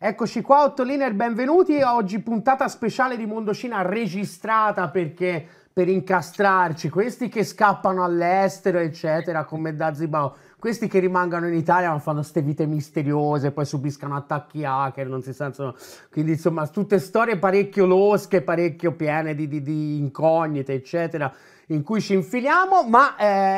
Eccoci qua, Ottoliner, benvenuti. Oggi puntata speciale di Mondocina registrata perché per incastrarci, questi che scappano all'estero, eccetera, come Dazibao, questi che rimangono in Italia ma fanno queste vite misteriose, poi subiscono attacchi hacker, non si sa, quindi insomma, tutte storie parecchio losche, parecchio piene di, di, di incognite, eccetera, in cui ci infiliamo, ma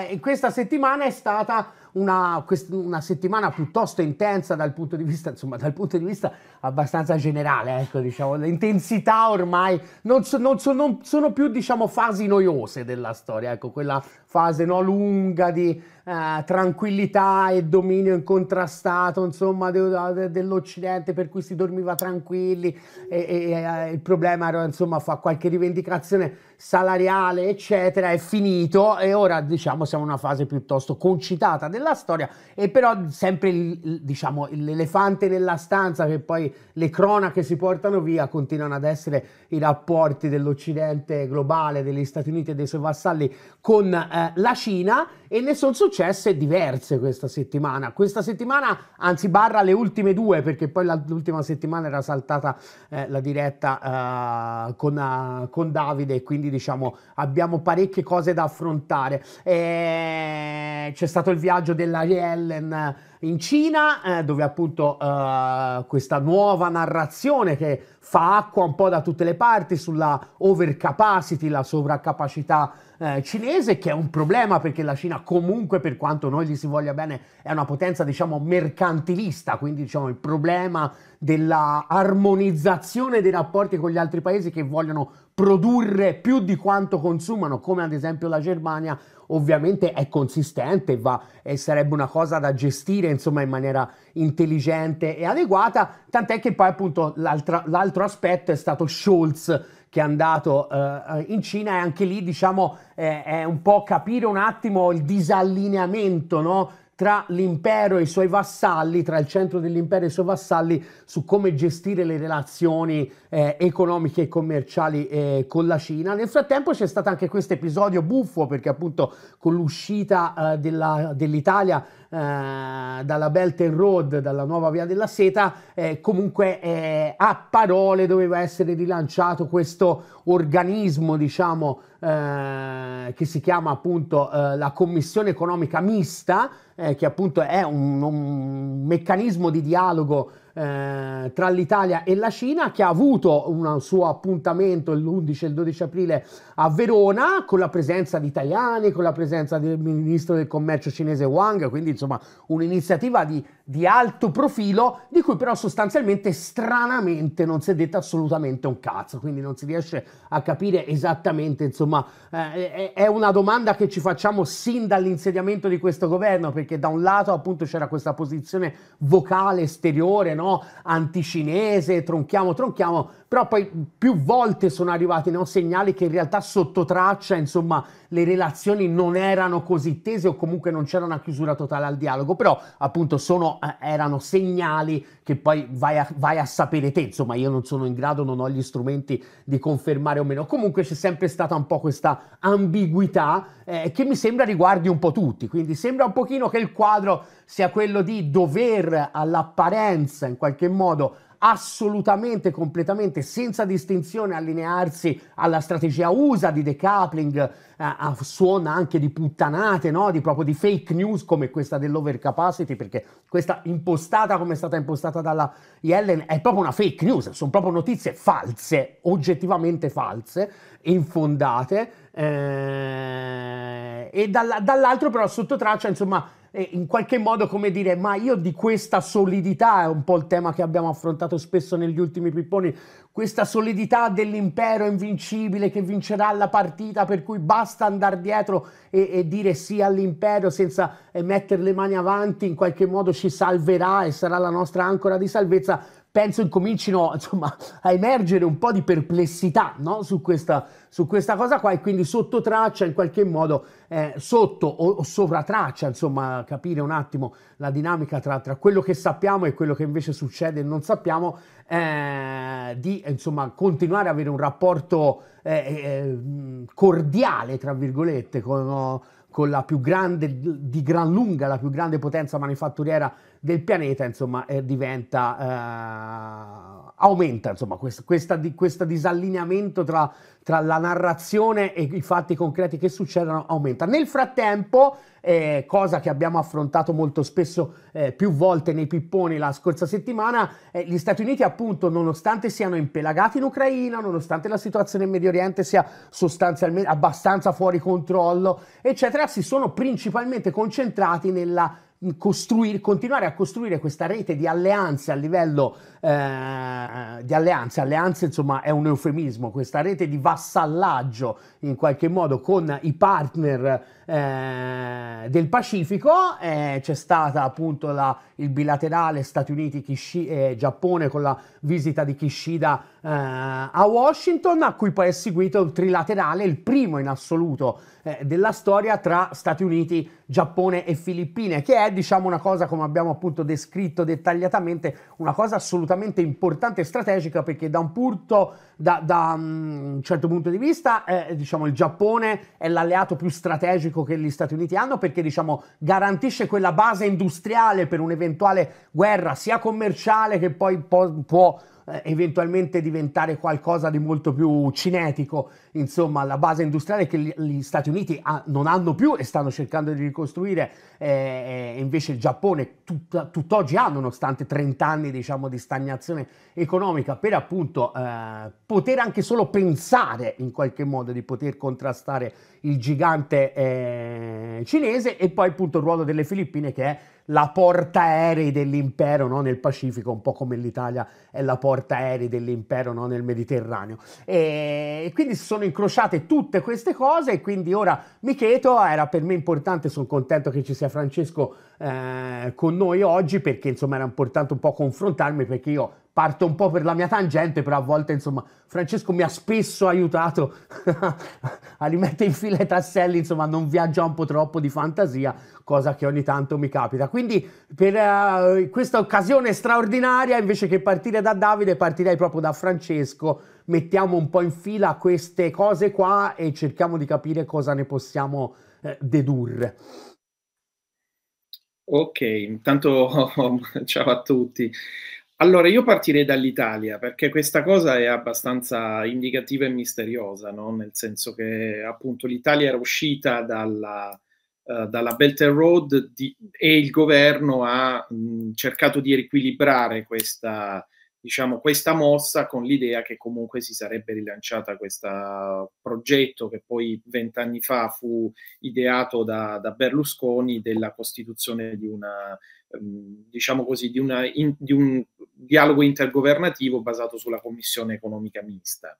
eh, questa settimana è stata una, una, settimana piuttosto intensa dal punto di vista, insomma, dal punto di vista abbastanza generale, ecco, diciamo, l'intensità ormai non, so, non, so, non sono più, diciamo, fasi noiose della storia, ecco, quella fase no, lunga di eh, tranquillità e dominio incontrastato insomma, de, de, dell'Occidente per cui si dormiva tranquilli e, e, e, eh, il problema era insomma fa qualche rivendicazione salariale eccetera è finito e ora diciamo siamo in una fase piuttosto concitata della storia e però sempre il, diciamo l'elefante nella stanza che poi le cronache si portano via continuano ad essere i rapporti dell'Occidente globale degli Stati Uniti e dei suoi vassalli con eh, la Cina e ne sono successe diverse questa settimana. Questa settimana, anzi barra le ultime due, perché poi l'ultima settimana era saltata eh, la diretta eh, con, uh, con, Davide quindi diciamo abbiamo parecchie cose da affrontare. E... Eh, c'è stato il viaggio della Yellen in Cina, eh, dove appunto eh, questa nuova narrazione che fa acqua un po' da tutte le parti sulla overcapacity, la sovraccapacità eh, cinese, che è un problema perché la Cina comunque, per quanto noi gli si voglia bene, è una potenza diciamo mercantilista, quindi diciamo il problema della armonizzazione dei rapporti con gli altri paesi che vogliono produrre più di quanto consumano, come ad esempio la Germania, ovviamente è consistente va, e sarebbe una cosa da gestire insomma in maniera intelligente e adeguata, tant'è che poi appunto l'altro aspetto è stato Scholz che è andato eh, in Cina e anche lì diciamo eh, è un po' capire un attimo il disallineamento no? tra l'impero e i suoi vassalli, tra il centro dell'impero e i suoi vassalli, su come gestire le relazioni eh, economiche e commerciali eh, con la Cina. Nel frattempo c'è stato anche questo episodio buffo perché appunto con l'uscita eh, della, dell'Italia eh, dalla Belt and Road, dalla nuova via della seta, eh, comunque eh, a parole doveva essere rilanciato questo organismo, diciamo, che si chiama appunto la Commissione Economica Mista, che appunto è un, un meccanismo di dialogo eh, tra l'Italia e la Cina che ha avuto un suo appuntamento l'11 e il 12 aprile a Verona con la presenza di italiani, con la presenza del ministro del commercio cinese Wang, quindi insomma un'iniziativa di, di alto profilo di cui però sostanzialmente stranamente non si è detto assolutamente un cazzo, quindi non si riesce a capire esattamente, insomma eh, è una domanda che ci facciamo sin dall'insediamento di questo governo perché da un lato appunto c'era questa posizione vocale esteriore, no? anticinese, tronchiamo, tronchiamo, però poi più volte sono arrivati no, segnali che in realtà sotto traccia, insomma, le relazioni non erano così tese o comunque non c'era una chiusura totale al dialogo, però appunto sono, eh, erano segnali che poi vai a, vai a, sapere te, insomma, io non sono in grado, non ho gli strumenti di confermare o meno. Comunque c'è sempre stata un po' questa ambiguità eh, che mi sembra riguardi un po' tutti, quindi sembra un pochino che il quadro sia quello di dover all'apparenza in qualche modo assolutamente, completamente, senza distinzione, allinearsi alla strategia USA di decoupling, eh, a suona anche di puttanate, no? di, proprio di fake news come questa dell'overcapacity, perché questa impostata come è stata impostata dalla Yellen è proprio una fake news, sono proprio notizie false, oggettivamente false, infondate, eh, e dall'altro però sotto traccia, insomma, in qualche modo come dire, ma io di questa solidità, è un po' il tema che abbiamo affrontato spesso negli ultimi pipponi, questa solidità dell'impero invincibile che vincerà la partita, per cui basta andare dietro e, e dire sì all'impero senza eh, mettere le mani avanti, in qualche modo ci salverà e sarà la nostra ancora di salvezza penso incomincino insomma, a emergere un po' di perplessità no? su, questa, su, questa, cosa qua e quindi sotto traccia in qualche modo eh, sotto o, o sopra traccia insomma capire un attimo la dinamica tra, tra, quello che sappiamo e quello che invece succede e non sappiamo eh, di insomma continuare ad avere un rapporto eh, eh mm, cordiale tra virgolette con con la più grande, di gran lunga, la più grande potenza manifatturiera del pianeta, insomma, eh, diventa eh, aumenta insomma, questo, questa, questo, disallineamento tra, tra, la narrazione e i fatti concreti che succedono aumenta. Nel frattempo, eh, cosa che abbiamo affrontato molto spesso eh, più volte nei pipponi la scorsa settimana, eh, gli Stati Uniti appunto nonostante siano impelagati in Ucraina, nonostante la situazione in Medio Oriente sia sostanzialmente abbastanza fuori controllo, eccetera, si sono principalmente concentrati nella continuare a costruire questa rete di alleanze a livello eh, di alleanze, alleanze insomma è un eufemismo, questa rete di vassallaggio in qualche modo con i partner eh, del Pacifico, eh, c'è stata appunto la, il bilaterale Stati Uniti-Giappone eh, con la visita di Kishida eh, a Washington, a cui poi è seguito il trilaterale, il primo in assoluto della storia tra Stati Uniti, Giappone e Filippine, che è diciamo una cosa come abbiamo appunto descritto dettagliatamente, una cosa assolutamente importante e strategica perché da un, punto, da, da, um, un certo punto di vista diciamo il Giappone è l'alleato più strategico sviluppo che gli Stati Uniti hanno perché diciamo, garantisce quella base industriale per un'eventuale guerra sia commerciale che poi può, può eh, eventualmente diventare qualcosa di molto più cinetico insomma, la base industriale che gli Stati Uniti ha, non hanno più e stanno cercando di ricostruire, eh, eh invece il Giappone tut, tutt'oggi ha, nonostante 30 anni diciamo, di stagnazione economica, per appunto eh, poter anche solo pensare in qualche modo di poter contrastare il gigante eh, cinese e poi appunto il ruolo delle Filippine che è la portaerei dell'impero no? nel Pacifico, un po' come l'Italia è la portaerei dell'impero no? nel Mediterraneo. E quindi sono sono incrociate tutte queste cose e quindi ora mi Micheto eh, era per me importante, sono contento che ci sia Francesco eh, con noi oggi perché insomma era importante un po' confrontarmi perché io parto un po' per la mia tangente, però a volte insomma Francesco mi ha spesso aiutato a rimettere in fila i tasselli, insomma non viaggia un po' troppo di fantasia, cosa che ogni tanto mi capita. Quindi per uh, questa occasione straordinaria invece che partire da Davide partirei proprio da Francesco mettiamo un po' in fila queste cose qua e cerchiamo di capire cosa ne possiamo eh, dedurre. Ok, intanto ciao a tutti. Allora, io partirei dall'Italia perché questa cosa è abbastanza indicativa e misteriosa, no? nel senso che appunto l'Italia era uscita dalla, uh, dalla Belt and Road di, e il governo ha mh, cercato di riequilibrare questa, diciamo, questa mossa con l'idea che comunque si sarebbe rilanciata questo progetto che poi vent'anni fa fu ideato da, da, Berlusconi della costituzione di una, ehm, diciamo così, di, una in, di un dialogo intergovernativo basato sulla Commissione economica mista.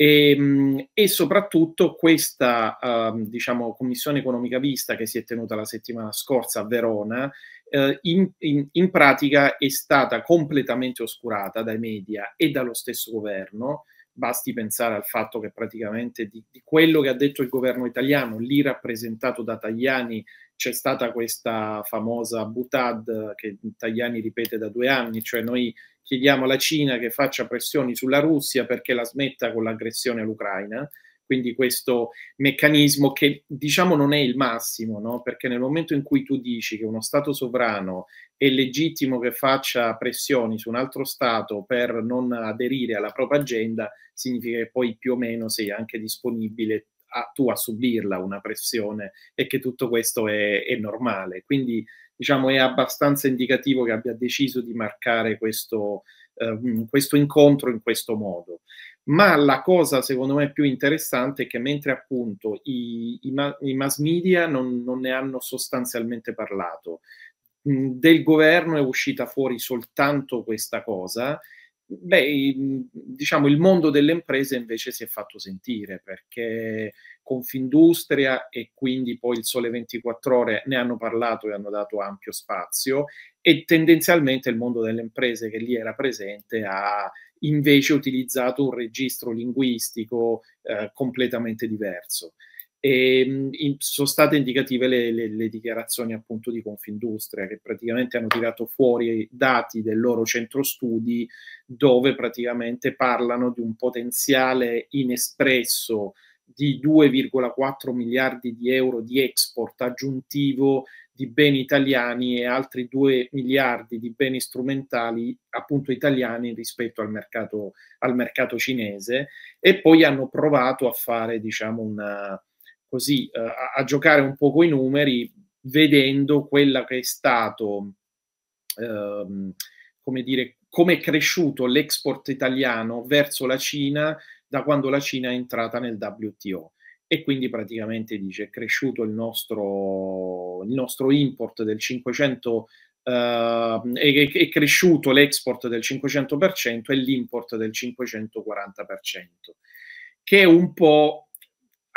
E, ehm, e, soprattutto questa eh, diciamo, commissione economica vista che si è tenuta la settimana scorsa a Verona, eh, in, in, in, pratica è stata completamente oscurata dai media e dallo stesso governo Basti pensare al fatto che praticamente di, di, quello che ha detto il governo italiano, lì rappresentato da Tajani, c'è stata questa famosa butad che Tajani ripete da due anni, cioè noi chiediamo alla Cina che faccia pressioni sulla Russia perché la smetta con l'aggressione all'Ucraina. Quindi questo meccanismo che diciamo non è il massimo, no? perché nel momento in cui tu dici che uno Stato sovrano è legittimo che faccia pressioni su un altro Stato per non aderire alla propria agenda, significa che poi più o meno sei anche disponibile a, tu a subirla una pressione e che tutto questo è, è normale. Quindi diciamo, è abbastanza indicativo che abbia deciso di marcare questo, eh, questo incontro in questo modo. Ma la cosa secondo me più interessante è che mentre appunto i, i, ma, i mass media non, non, ne hanno sostanzialmente parlato, del governo è uscita fuori soltanto questa cosa, beh, diciamo il mondo delle imprese invece si è fatto sentire perché Confindustria e quindi poi il Sole 24 Ore ne hanno parlato e hanno dato ampio spazio e tendenzialmente il mondo delle imprese che lì era presente ha invece utilizzato un registro linguistico eh, completamente diverso. E, ehm, in, sono state indicative le, le, le, dichiarazioni appunto di Confindustria che praticamente hanno tirato fuori dati del loro centro studi dove praticamente parlano di un potenziale inespresso di 2,4 miliardi di euro di export aggiuntivo di beni italiani e altri 2 miliardi di beni strumentali appunto italiani rispetto al mercato, al mercato cinese e poi hanno provato a fare diciamo una, così eh, a, a, giocare un po' con i numeri, vedendo quella che è stato, ehm, come dire, come è cresciuto l'export italiano verso la Cina da quando la Cina è entrata nel WTO. E quindi praticamente dice è cresciuto il nostro, il nostro import del 500 Uh, ehm, è, è, cresciuto l'export del 500% e l'import del 540%, che è un po'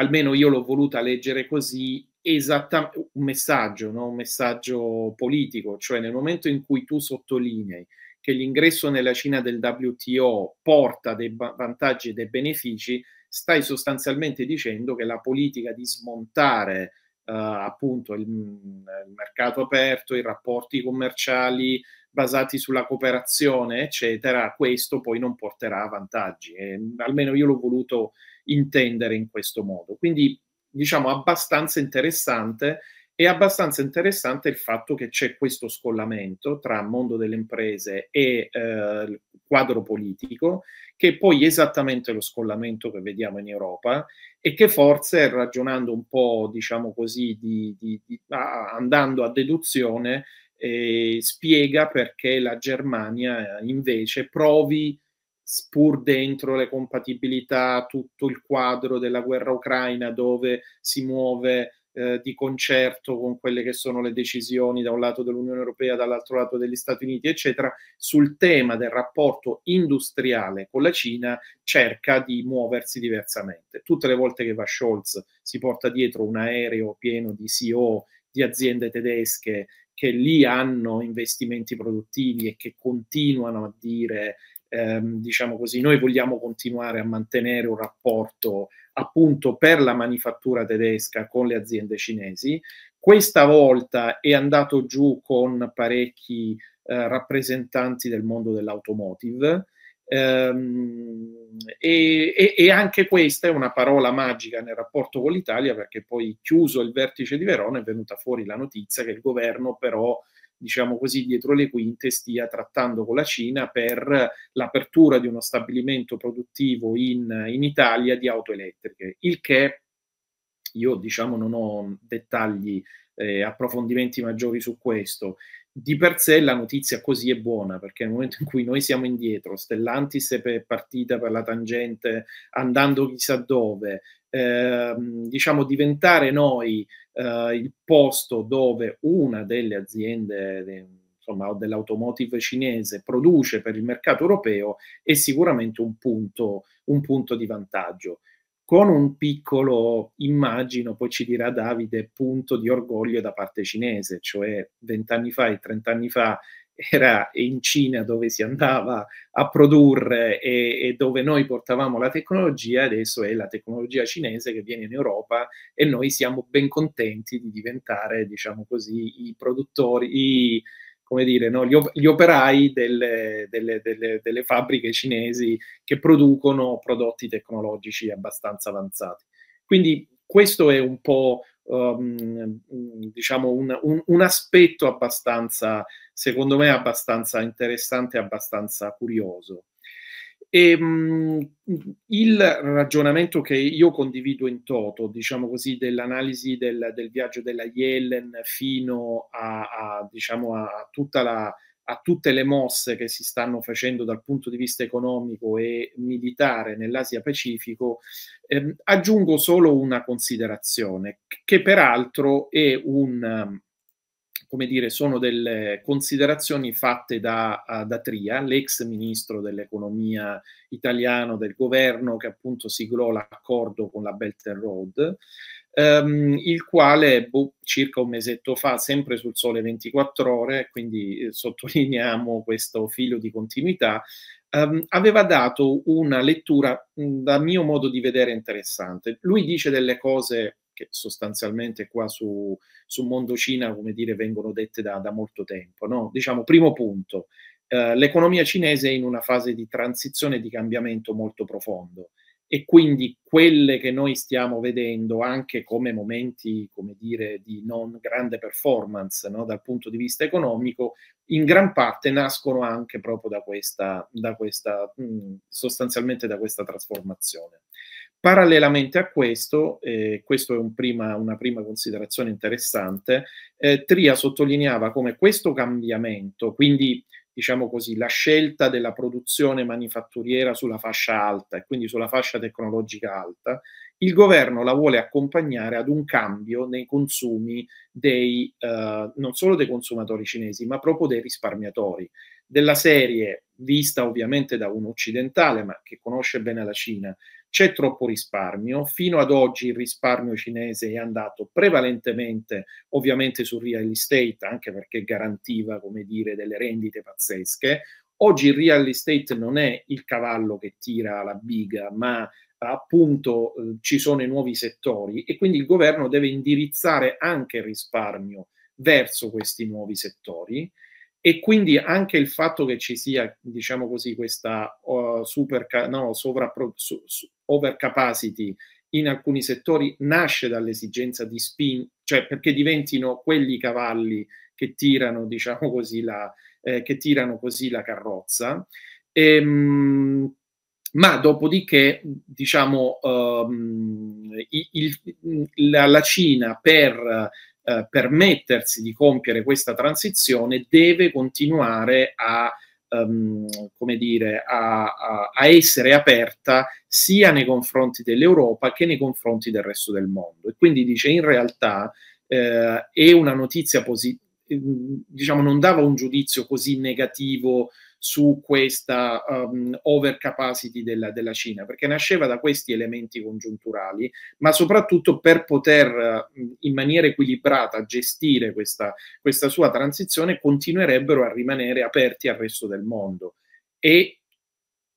almeno io l'ho voluta leggere così, esattamente un messaggio, no? un messaggio politico, cioè nel momento in cui tu sottolinei che l'ingresso nella Cina del WTO porta dei ba- vantaggi e dei benefici, stai sostanzialmente dicendo che la politica di smontare eh, appunto il, mm, il mercato aperto, i rapporti commerciali, basati sulla cooperazione, eccetera, questo poi non porterà vantaggi. Eh, almeno io l'ho voluto intendere in questo modo. Quindi, diciamo, abbastanza interessante. È abbastanza interessante il fatto che c'è questo scollamento tra mondo delle imprese e eh, quadro politico, che poi è esattamente lo scollamento che vediamo in Europa e che forse ragionando un po', diciamo così, di, di, di, andando a deduzione, eh, spiega perché la Germania eh, invece provi pur dentro le compatibilità, tutto il quadro della guerra ucraina dove si muove eh, di concerto con quelle che sono le decisioni da un lato dell'Unione Europea, dall'altro lato degli Stati Uniti, eccetera, sul tema del rapporto industriale con la Cina cerca di muoversi diversamente. Tutte le volte che va Scholz si porta dietro un aereo pieno di CEO di aziende tedesche che lì hanno investimenti produttivi e che continuano a dire, ehm, diciamo così, noi vogliamo continuare a mantenere un rapporto appunto per la manifattura tedesca con le aziende cinesi. Questa volta è andato giù con parecchi eh, rappresentanti del mondo dell'automotive Ehm, e, e, e, anche questa è una parola magica nel rapporto con l'Italia perché poi chiuso il vertice di Verona è venuta fuori la notizia che il governo però diciamo così dietro le quinte stia trattando con la Cina per l'apertura di uno stabilimento produttivo in, in Italia di auto elettriche il che io diciamo non ho dettagli eh, approfondimenti maggiori su questo di per sé la notizia così è buona, perché nel momento in cui noi siamo indietro, Stellantis è partita per la tangente andando chissà dove, eh, diciamo diventare noi eh, il posto dove una delle aziende insomma, dell'automotive cinese produce per il mercato europeo è sicuramente un punto, un punto di vantaggio con un piccolo, immagino, poi ci dirà Davide, punto di orgoglio da parte cinese, cioè vent'anni fa e trent'anni fa era in Cina dove si andava a produrre e, e, dove noi portavamo la tecnologia, adesso è la tecnologia cinese che viene in Europa e noi siamo ben contenti di diventare, diciamo così, i produttori, i, come dire, no? gli, gli, operai delle, delle, delle, delle, fabbriche cinesi che producono prodotti tecnologici abbastanza avanzati. Quindi questo è un po', um, diciamo, un, un, un, aspetto abbastanza, secondo me, abbastanza interessante, e abbastanza curioso. E, ehm, mh, il ragionamento che io condivido in toto, diciamo così, dell'analisi del, del viaggio della Yellen fino a, a, diciamo, a, la, a, tutte le mosse che si stanno facendo dal punto di vista economico e militare nell'Asia Pacifico, ehm, aggiungo solo una considerazione, che peraltro è un come dire, sono delle considerazioni fatte da, eh, da Tria, l'ex ministro dell'economia italiano del governo che appunto siglò l'accordo con la Belt and Road, ehm, il quale boh, circa un mesetto fa, sempre sul sole 24 ore, quindi eh, sottolineiamo questo filo di continuità, Um, aveva dato una lettura, da mio modo di vedere, interessante. Lui dice delle cose che sostanzialmente qua su, su Mondo Cina, come dire, vengono dette da, da molto tempo. No? Diciamo, primo punto, eh, l'economia cinese è in una fase di transizione e di cambiamento molto profondo e quindi quelle che noi stiamo vedendo anche come momenti, come dire, di non grande performance no? dal punto di vista economico, in gran parte nascono anche proprio da questa, da questa mm, sostanzialmente da questa trasformazione. Parallelamente a questo, eh, questa è un prima, una prima considerazione interessante, eh, Tria sottolineava come questo cambiamento, quindi diciamo così, la scelta della produzione manifatturiera sulla fascia alta e quindi sulla fascia tecnologica alta, il governo la vuole accompagnare ad un cambio nei consumi dei, eh, non solo dei consumatori cinesi, ma proprio dei risparmiatori. Della serie, vista ovviamente da un occidentale, ma che conosce bene la Cina, c'è troppo risparmio. Fino ad oggi il risparmio cinese è andato prevalentemente ovviamente sul real estate, anche perché garantiva, come dire, delle rendite pazzesche. Oggi il real estate non è il cavallo che tira la biga, ma appunto eh, ci sono i nuovi settori e quindi il governo deve indirizzare anche il risparmio verso questi nuovi settori e quindi anche il fatto che ci sia, diciamo così, questa uh, super, no, sovrapro, su, su, overcapacity in alcuni settori nasce dall'esigenza di spin, cioè perché diventino quelli cavalli che tirano, diciamo così, la, eh, che tirano così la carrozza. E, ehm, ma dopodiché, diciamo, um, ehm, il, il, la, la Cina per eh, permettersi di compiere questa transizione deve continuare a Um, come dire, a, a, a, essere aperta sia nei confronti dell'Europa che nei confronti del resto del mondo. E quindi dice in realtà eh, è una notizia positiva, ehm, diciamo non dava un giudizio così negativo su questa um, overcapacity della, della, Cina, perché nasceva da questi elementi congiunturali, ma soprattutto per poter in maniera equilibrata gestire questa, questa sua transizione continuerebbero a rimanere aperti al resto del mondo. E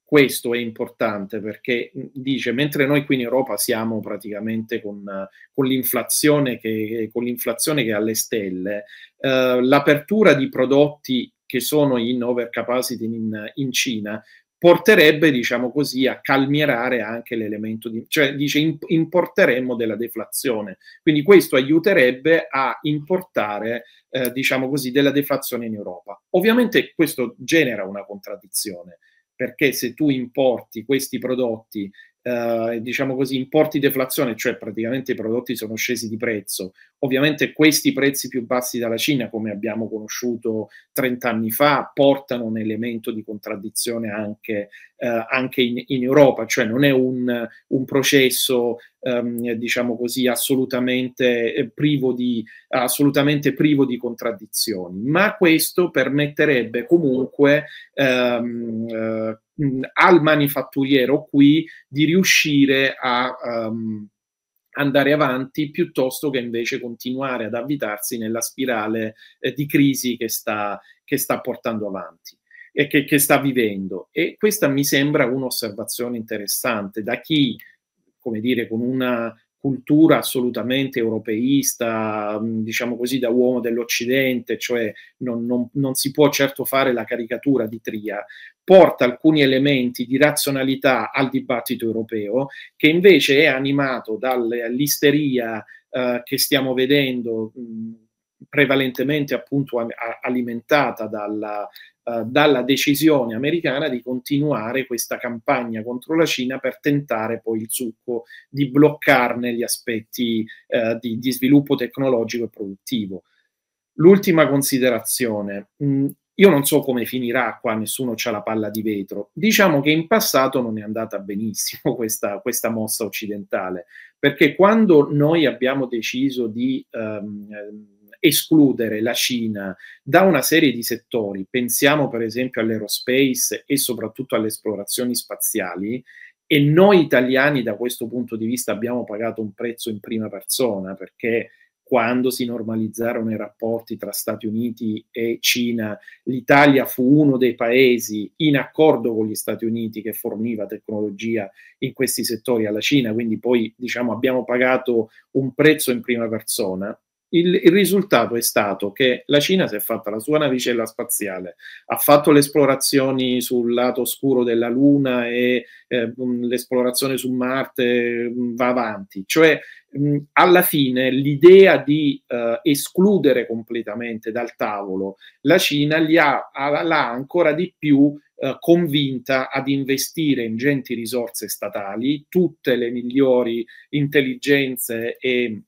questo è importante perché dice mentre noi qui in Europa siamo praticamente con, con l'inflazione, che, che, alle stelle, eh, l'apertura di prodotti che sono in overcapacity in, in Cina, porterebbe, diciamo così, a calmierare anche l'elemento di... cioè dice importeremmo della deflazione. Quindi questo aiuterebbe a importare, eh, diciamo così, della deflazione in Europa. Ovviamente questo genera una contraddizione, perché se tu importi questi prodotti eh, diciamo così, importi deflazione, cioè praticamente i prodotti sono scesi di prezzo. Ovviamente questi prezzi più bassi dalla Cina, come abbiamo conosciuto 30 anni fa, portano un elemento di contraddizione anche eh, anche in, in, Europa, cioè non è un, un processo ehm, diciamo così assolutamente eh, privo, di, assolutamente privo di contraddizioni, ma questo permetterebbe comunque ehm, eh, al manifatturiero qui di riuscire a... Um, andare avanti piuttosto che invece continuare ad avvitarsi nella spirale eh, di crisi che sta, che sta portando avanti e che, che sta vivendo. E questa mi sembra un'osservazione interessante da chi, come dire, con una cultura assolutamente europeista, mm, diciamo così, da uomo dell'Occidente, cioè non, non, non, si può certo fare la caricatura di Tria, porta alcuni elementi di razionalità al dibattito europeo, che invece è animato dall'isteria eh, che stiamo vedendo. Mh, mm, prevalentemente appunto alimentata dalla, eh, dalla decisione americana di continuare questa campagna contro la Cina per tentare poi il succo di bloccarne gli aspetti eh, di, di, sviluppo tecnologico e produttivo. L'ultima considerazione, mh, mm, io non so come finirà qua, nessuno ha la palla di vetro. Diciamo che in passato non è andata benissimo questa, questa mossa occidentale, perché quando noi abbiamo deciso di... Um, escludere la Cina da una serie di settori, pensiamo per esempio all'aerospace e soprattutto alle esplorazioni spaziali, e noi italiani da questo punto di vista abbiamo pagato un prezzo in prima persona perché quando si normalizzarono i rapporti tra Stati Uniti e Cina, l'Italia fu uno dei paesi in accordo con gli Stati Uniti che forniva tecnologia in questi settori alla Cina, quindi poi diciamo abbiamo pagato un prezzo in prima persona il, il, risultato è stato che la Cina si è fatta la sua navicella spaziale, ha fatto le esplorazioni sul lato oscuro della Luna e eh, l'esplorazione su Marte va avanti. Cioè, mh, alla fine l'idea di eh, escludere completamente dal tavolo la Cina ha, ha, l'ha ancora di più eh, convinta ad investire ingenti risorse statali, tutte le migliori intelligenze e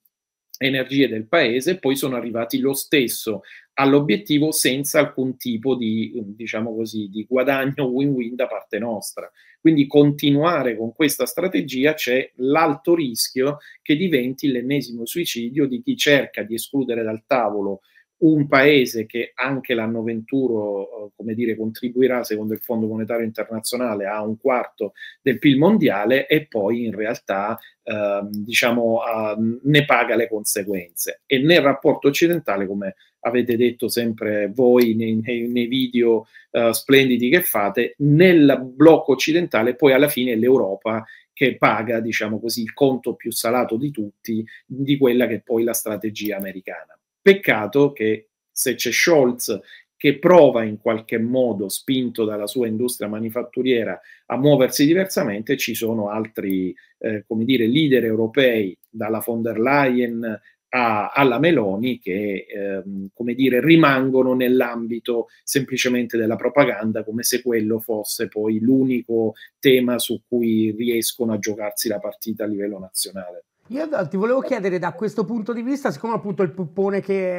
energie del paese, poi sono arrivati lo stesso all'obiettivo senza alcun tipo di, mm, diciamo così, di guadagno win-win da parte nostra. Quindi continuare con questa strategia c'è l'alto rischio che diventi l'ennesimo suicidio di chi cerca di escludere dal tavolo un paese che anche l'anno 21 eh, come dire, contribuirà secondo il Fondo Monetario Internazionale a un quarto del PIL mondiale e poi in realtà ehm, diciamo, eh, ne paga le conseguenze. E nel rapporto occidentale, come avete detto sempre voi nei, nei, nei video eh, splendidi che fate, nel blocco occidentale poi alla fine è l'Europa che paga diciamo così, il conto più salato di tutti di quella che è poi la strategia americana. Peccato che se c'è Scholz che prova in qualche modo, spinto dalla sua industria manifatturiera, a muoversi diversamente, ci sono altri eh, come dire, leader europei, dalla von der Leyen a, alla Meloni, che ehm, come dire, rimangono nell'ambito semplicemente della propaganda, come se quello fosse poi l'unico tema su cui riescono a giocarsi la partita a livello nazionale. Io ti volevo chiedere da questo punto di vista, siccome appunto il puppone che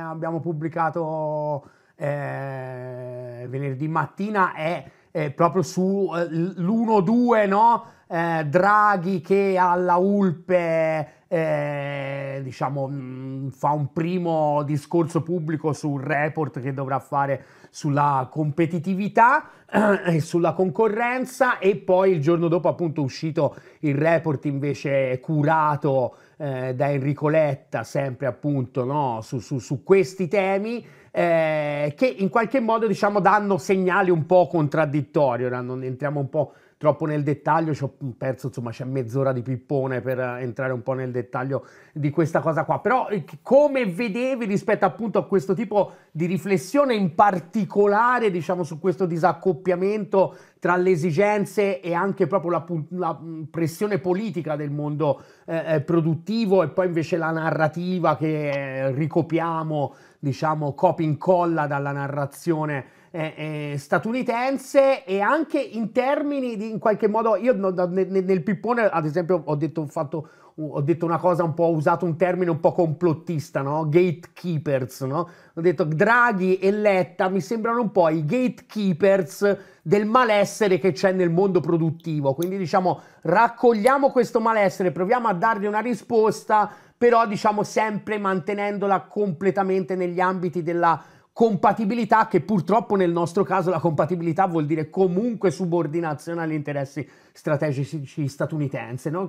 abbiamo pubblicato eh, venerdì mattina è, è eh, proprio sull'1-2, eh, no? eh, Draghi che alla Ulpe eh, diciamo, mh, mm, fa un primo discorso pubblico sul report che dovrà fare sulla competitività e sulla concorrenza e poi il giorno dopo appunto è uscito il report invece curato eh, da Enrico Letta sempre appunto no, su, su, su, questi temi eh, che in qualche modo diciamo danno segnali un po' contraddittori ora non entriamo un po' troppo nel dettaglio, ci ho perso insomma c'è mezz'ora di pippone per eh, entrare un po' nel dettaglio di questa cosa qua, però eh, come vedevi rispetto appunto a questo tipo di riflessione in particolare diciamo su questo disaccoppiamento tra le esigenze e anche proprio la, la mm, pressione politica del mondo eh, eh, produttivo e poi invece la narrativa che ricopiamo diciamo copia incolla dalla narrazione eh, eh, statunitense e anche in termini di in qualche modo io nel, nel pippone ad esempio ho detto, ho, fatto, ho detto una cosa un po' ho usato un termine un po' complottista no? gatekeepers no? ho detto Draghi e Letta mi sembrano un po' i gatekeepers del malessere che c'è nel mondo produttivo quindi diciamo raccogliamo questo malessere proviamo a dargli una risposta però diciamo sempre mantenendola completamente negli ambiti della compatibilità che purtroppo nel nostro caso la compatibilità vuol dire comunque subordinazione agli interessi strategici statunitensi. No?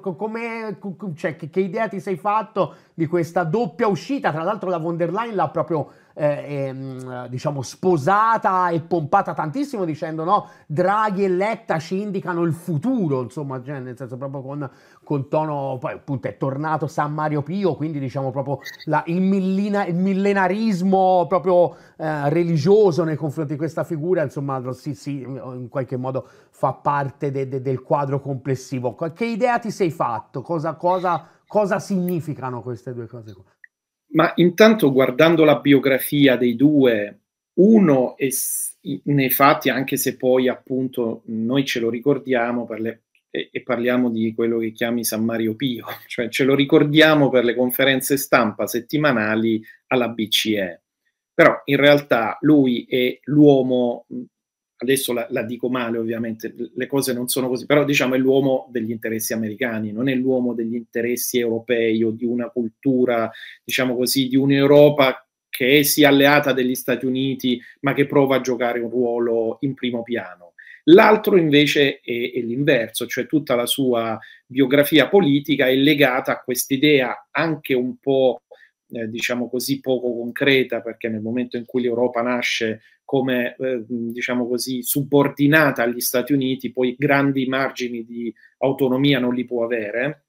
Cioè, che, che idea ti sei fatto di questa doppia uscita? Tra l'altro la von der Leyen l'ha proprio eh, ehm, diciamo sposata e pompata tantissimo dicendo no, Draghi e Letta ci indicano il futuro, insomma, cioè, nel senso proprio con, con, tono, poi appunto è tornato San Mario Pio, quindi diciamo proprio la, il, millina, il, millenarismo proprio eh, religioso nei confronti di questa figura, insomma, sì, sì, in qualche modo fa parte de, de, del quadro complessivo. Che idea ti sei fatto? Cosa, cosa, cosa significano queste due cose qua? ma intanto guardando la biografia dei due, uno è, nei fatti, anche se poi appunto noi ce lo ricordiamo le, e, e parliamo di quello che chiami San Mario Pio, cioè ce lo ricordiamo per le conferenze stampa settimanali alla BCE. Però in realtà lui è l'uomo adesso la, la, dico male ovviamente, le cose non sono così, però diciamo è l'uomo degli interessi americani, non è l'uomo degli interessi europei o di una cultura, diciamo così, di un'Europa che è sia alleata degli Stati Uniti ma che prova a giocare un ruolo in primo piano. L'altro invece è, è l'inverso, cioè tutta la sua biografia politica è legata a quest'idea anche un po' eh, diciamo così, poco concreta, perché nel momento in cui l'Europa nasce come eh, diciamo così, subordinata agli Stati Uniti, poi grandi margini di autonomia non li può avere,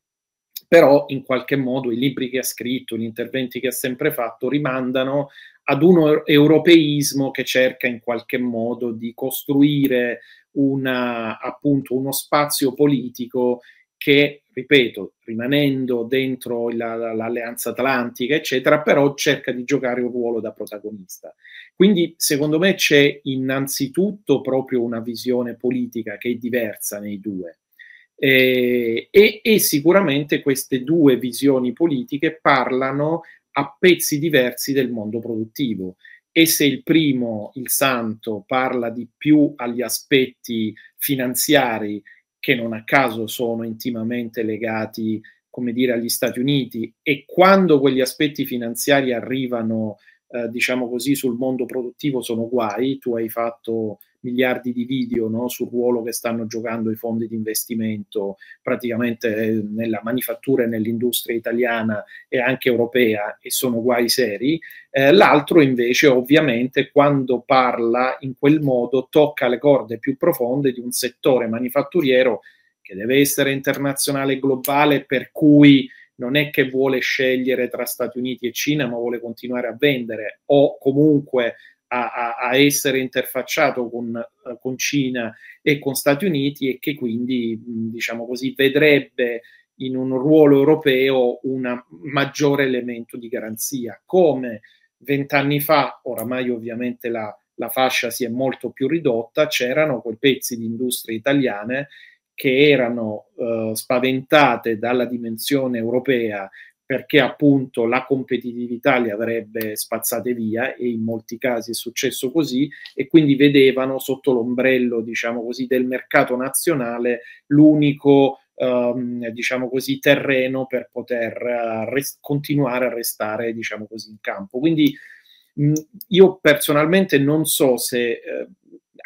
però in qualche modo i libri che ha scritto, gli interventi che ha sempre fatto rimandano ad un europeismo che cerca in qualche modo di costruire una, appunto, uno spazio politico che, ripeto, rimanendo dentro la, la, l'alleanza atlantica, eccetera, però cerca di giocare un ruolo da protagonista. Quindi, secondo me, c'è innanzitutto proprio una visione politica che è diversa nei due. Eh, e, e sicuramente queste due visioni politiche parlano a pezzi diversi del mondo produttivo e se il primo, il santo, parla di più agli aspetti finanziari che non a caso sono intimamente legati, come dire, agli Stati Uniti e quando quegli aspetti finanziari arrivano, eh, diciamo così, sul mondo produttivo sono guai, tu hai fatto miliardi di video no, sul ruolo che stanno giocando i fondi di investimento praticamente eh, nella manifattura e nell'industria italiana e anche europea e sono guai seri. Eh, l'altro invece ovviamente quando parla in quel modo tocca le corde più profonde di un settore manifatturiero che deve essere internazionale e globale per cui non è che vuole scegliere tra Stati Uniti e Cina, ma vuole continuare a vendere o comunque a, a essere interfacciato con, eh, con, Cina e con Stati Uniti e che quindi, diciamo così, vedrebbe in un ruolo europeo un maggiore elemento di garanzia. Come vent'anni fa, oramai ovviamente la, la fascia si è molto più ridotta, c'erano quei pezzi di industrie italiane che erano eh, spaventate dalla dimensione europea perché appunto la competitività li avrebbe spazzate via e in molti casi è successo così e quindi vedevano sotto l'ombrello diciamo così del mercato nazionale l'unico ehm, diciamo così terreno per poter eh, res- continuare a restare diciamo così in campo quindi mh, io personalmente non so se eh,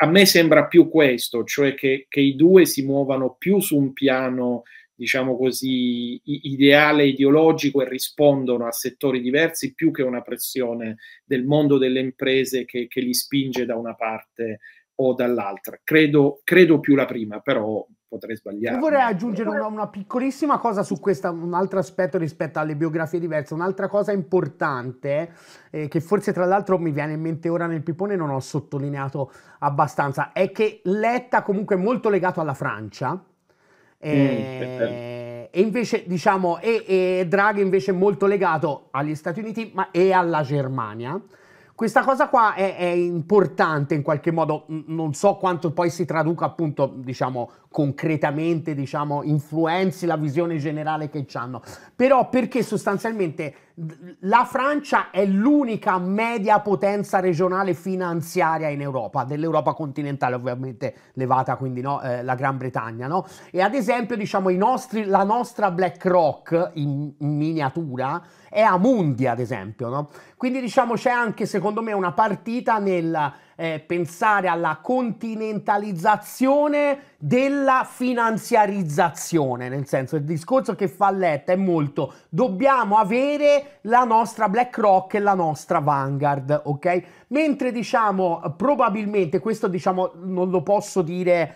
a me sembra più questo, cioè che, che, i due si muovano più su un piano diciamo così, ideale ideologico e rispondono a settori diversi più che una pressione del mondo delle imprese che, che li spinge da una parte o dall'altra. Credo, credo più la prima, però potrei sbagliare. vorrei aggiungere una, una piccolissima cosa su questo, un altro aspetto rispetto alle biografie diverse, un'altra cosa importante eh, che forse tra l'altro mi viene in mente ora nel pipone non ho sottolineato abbastanza, è che Letta comunque è molto legato alla Francia, e, mm, eh, certo. e invece, diciamo, e, e Draghi invece è molto legato agli Stati Uniti ma, e alla Germania. Questa cosa qua è, è, importante in qualche modo, non so quanto poi si traduca appunto, diciamo, concretamente diciamo influenzi la visione generale che hanno però perché sostanzialmente la Francia è l'unica media potenza regionale finanziaria in Europa dell'Europa continentale ovviamente levata quindi no, eh, la Gran Bretagna no? e ad esempio diciamo nostri, la nostra BlackRock in, in miniatura è Amundi ad esempio no? quindi diciamo c'è anche secondo me una partita nel eh, pensare alla continentalizzazione della finanziarizzazione, nel senso il discorso che fa Letta è molto dobbiamo avere la nostra BlackRock e la nostra Vanguard, ok? mentre diciamo probabilmente, questo diciamo non lo posso dire,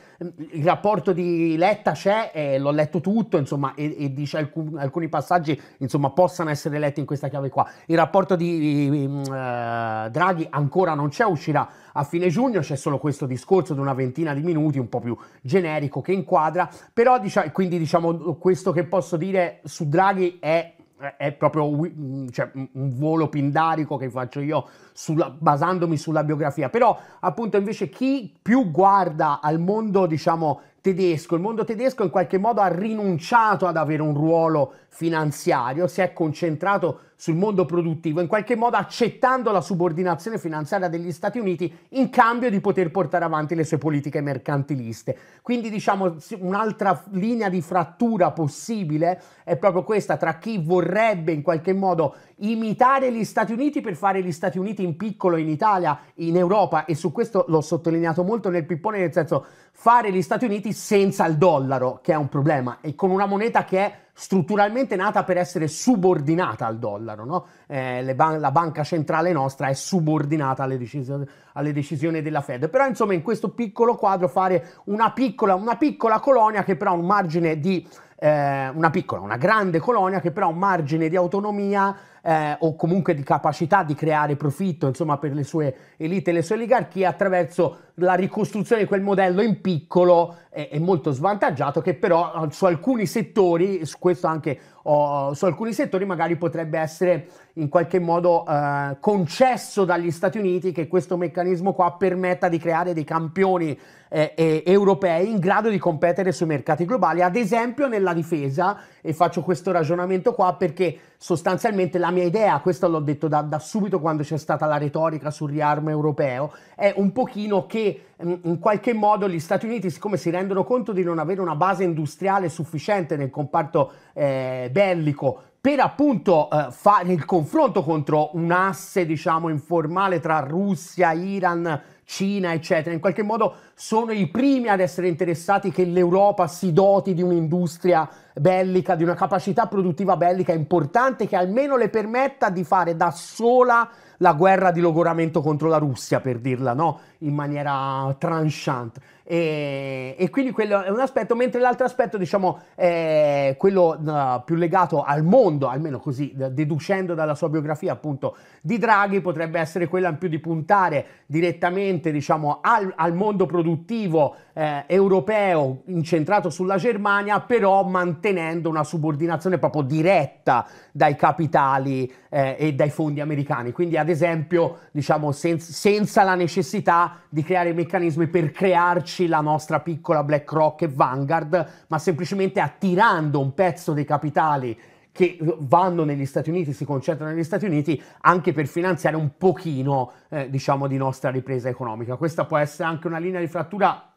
il rapporto di Letta c'è, eh, l'ho letto tutto, insomma, e, e dice alcun, alcuni passaggi, insomma, possano essere letti in questa chiave qua. Il rapporto di, di uh, Draghi ancora non c'è, uscirà a fine giugno, c'è solo questo discorso di una ventina di minuti, un po' più generico che inquadra, però diciamo, quindi diciamo questo che posso dire su Draghi è è proprio mm, cioè, un volo pindarico che faccio io sulla, basandomi sulla biografia, però appunto invece chi più guarda al mondo, diciamo, tedesco, il mondo tedesco in qualche modo ha rinunciato ad avere un ruolo finanziario, si è concentrato sul mondo produttivo, in qualche modo accettando la subordinazione finanziaria degli Stati Uniti in cambio di poter portare avanti le sue politiche mercantiliste. Quindi diciamo un'altra linea di frattura possibile è proprio questa tra chi vorrebbe in qualche modo imitare gli Stati Uniti per fare gli Stati Uniti in piccolo in Italia, in Europa e su questo l'ho sottolineato molto nel pippone, nel senso fare gli Stati Uniti senza il dollaro, che è un problema, e con una moneta che è strutturalmente nata per essere subordinata al dollaro. No? Eh, ban- la banca centrale nostra è subordinata alle, decis- alle, decisioni della Fed. Però, insomma, in questo piccolo quadro fare una piccola, una piccola colonia che però ha un margine di eh, una piccola, una grande colonia che però ha un margine di autonomia eh, o comunque di capacità di creare profitto insomma, per le sue elite e le sue oligarchie attraverso la ricostruzione di quel modello in piccolo è, è molto svantaggiato, che però eh, su alcuni settori, su questo anche oh, su alcuni settori magari potrebbe essere in qualche modo eh, concesso dagli Stati Uniti che questo meccanismo qua permetta di creare dei campioni eh, eh, europei in grado di competere sui mercati globali, ad esempio nella difesa, e faccio questo ragionamento qua perché sostanzialmente la mia idea, questo l'ho detto da, da subito quando c'è stata la retorica sul riarmo europeo, è un pochino che Mm, in qualche modo gli Stati Uniti, siccome si rendono conto di non avere una base industriale sufficiente nel comparto eh, bellico per appunto eh, fare il confronto contro un asse, diciamo, informale tra Russia, Iran, Cina, eccetera, in qualche modo sono i primi ad essere interessati che l'Europa si doti di un'industria bellica, di una capacità produttiva bellica importante che almeno le permetta di fare da sola la guerra di logoramento contro la Russia, per dirla no? in maniera tranchante. E, e, quindi quello è un aspetto, mentre l'altro aspetto, diciamo, è quello uh, più legato al mondo, almeno così, deducendo dalla sua biografia appunto di Draghi, potrebbe essere quella in più di puntare direttamente, diciamo, al, al mondo produttivo eh, europeo incentrato sulla Germania, però mantenendo una subordinazione proprio diretta dai capitali eh, e dai fondi americani. Quindi, ad esempio, diciamo, sen- senza la necessità di creare meccanismi per crearci cresci la nostra piccola BlackRock e Vanguard, ma semplicemente attirando un pezzo dei capitali che vanno negli Stati Uniti, si concentrano negli Stati Uniti anche per finanziare un pochino, eh, diciamo, di nostra ripresa economica. Questa può essere anche una linea di frattura,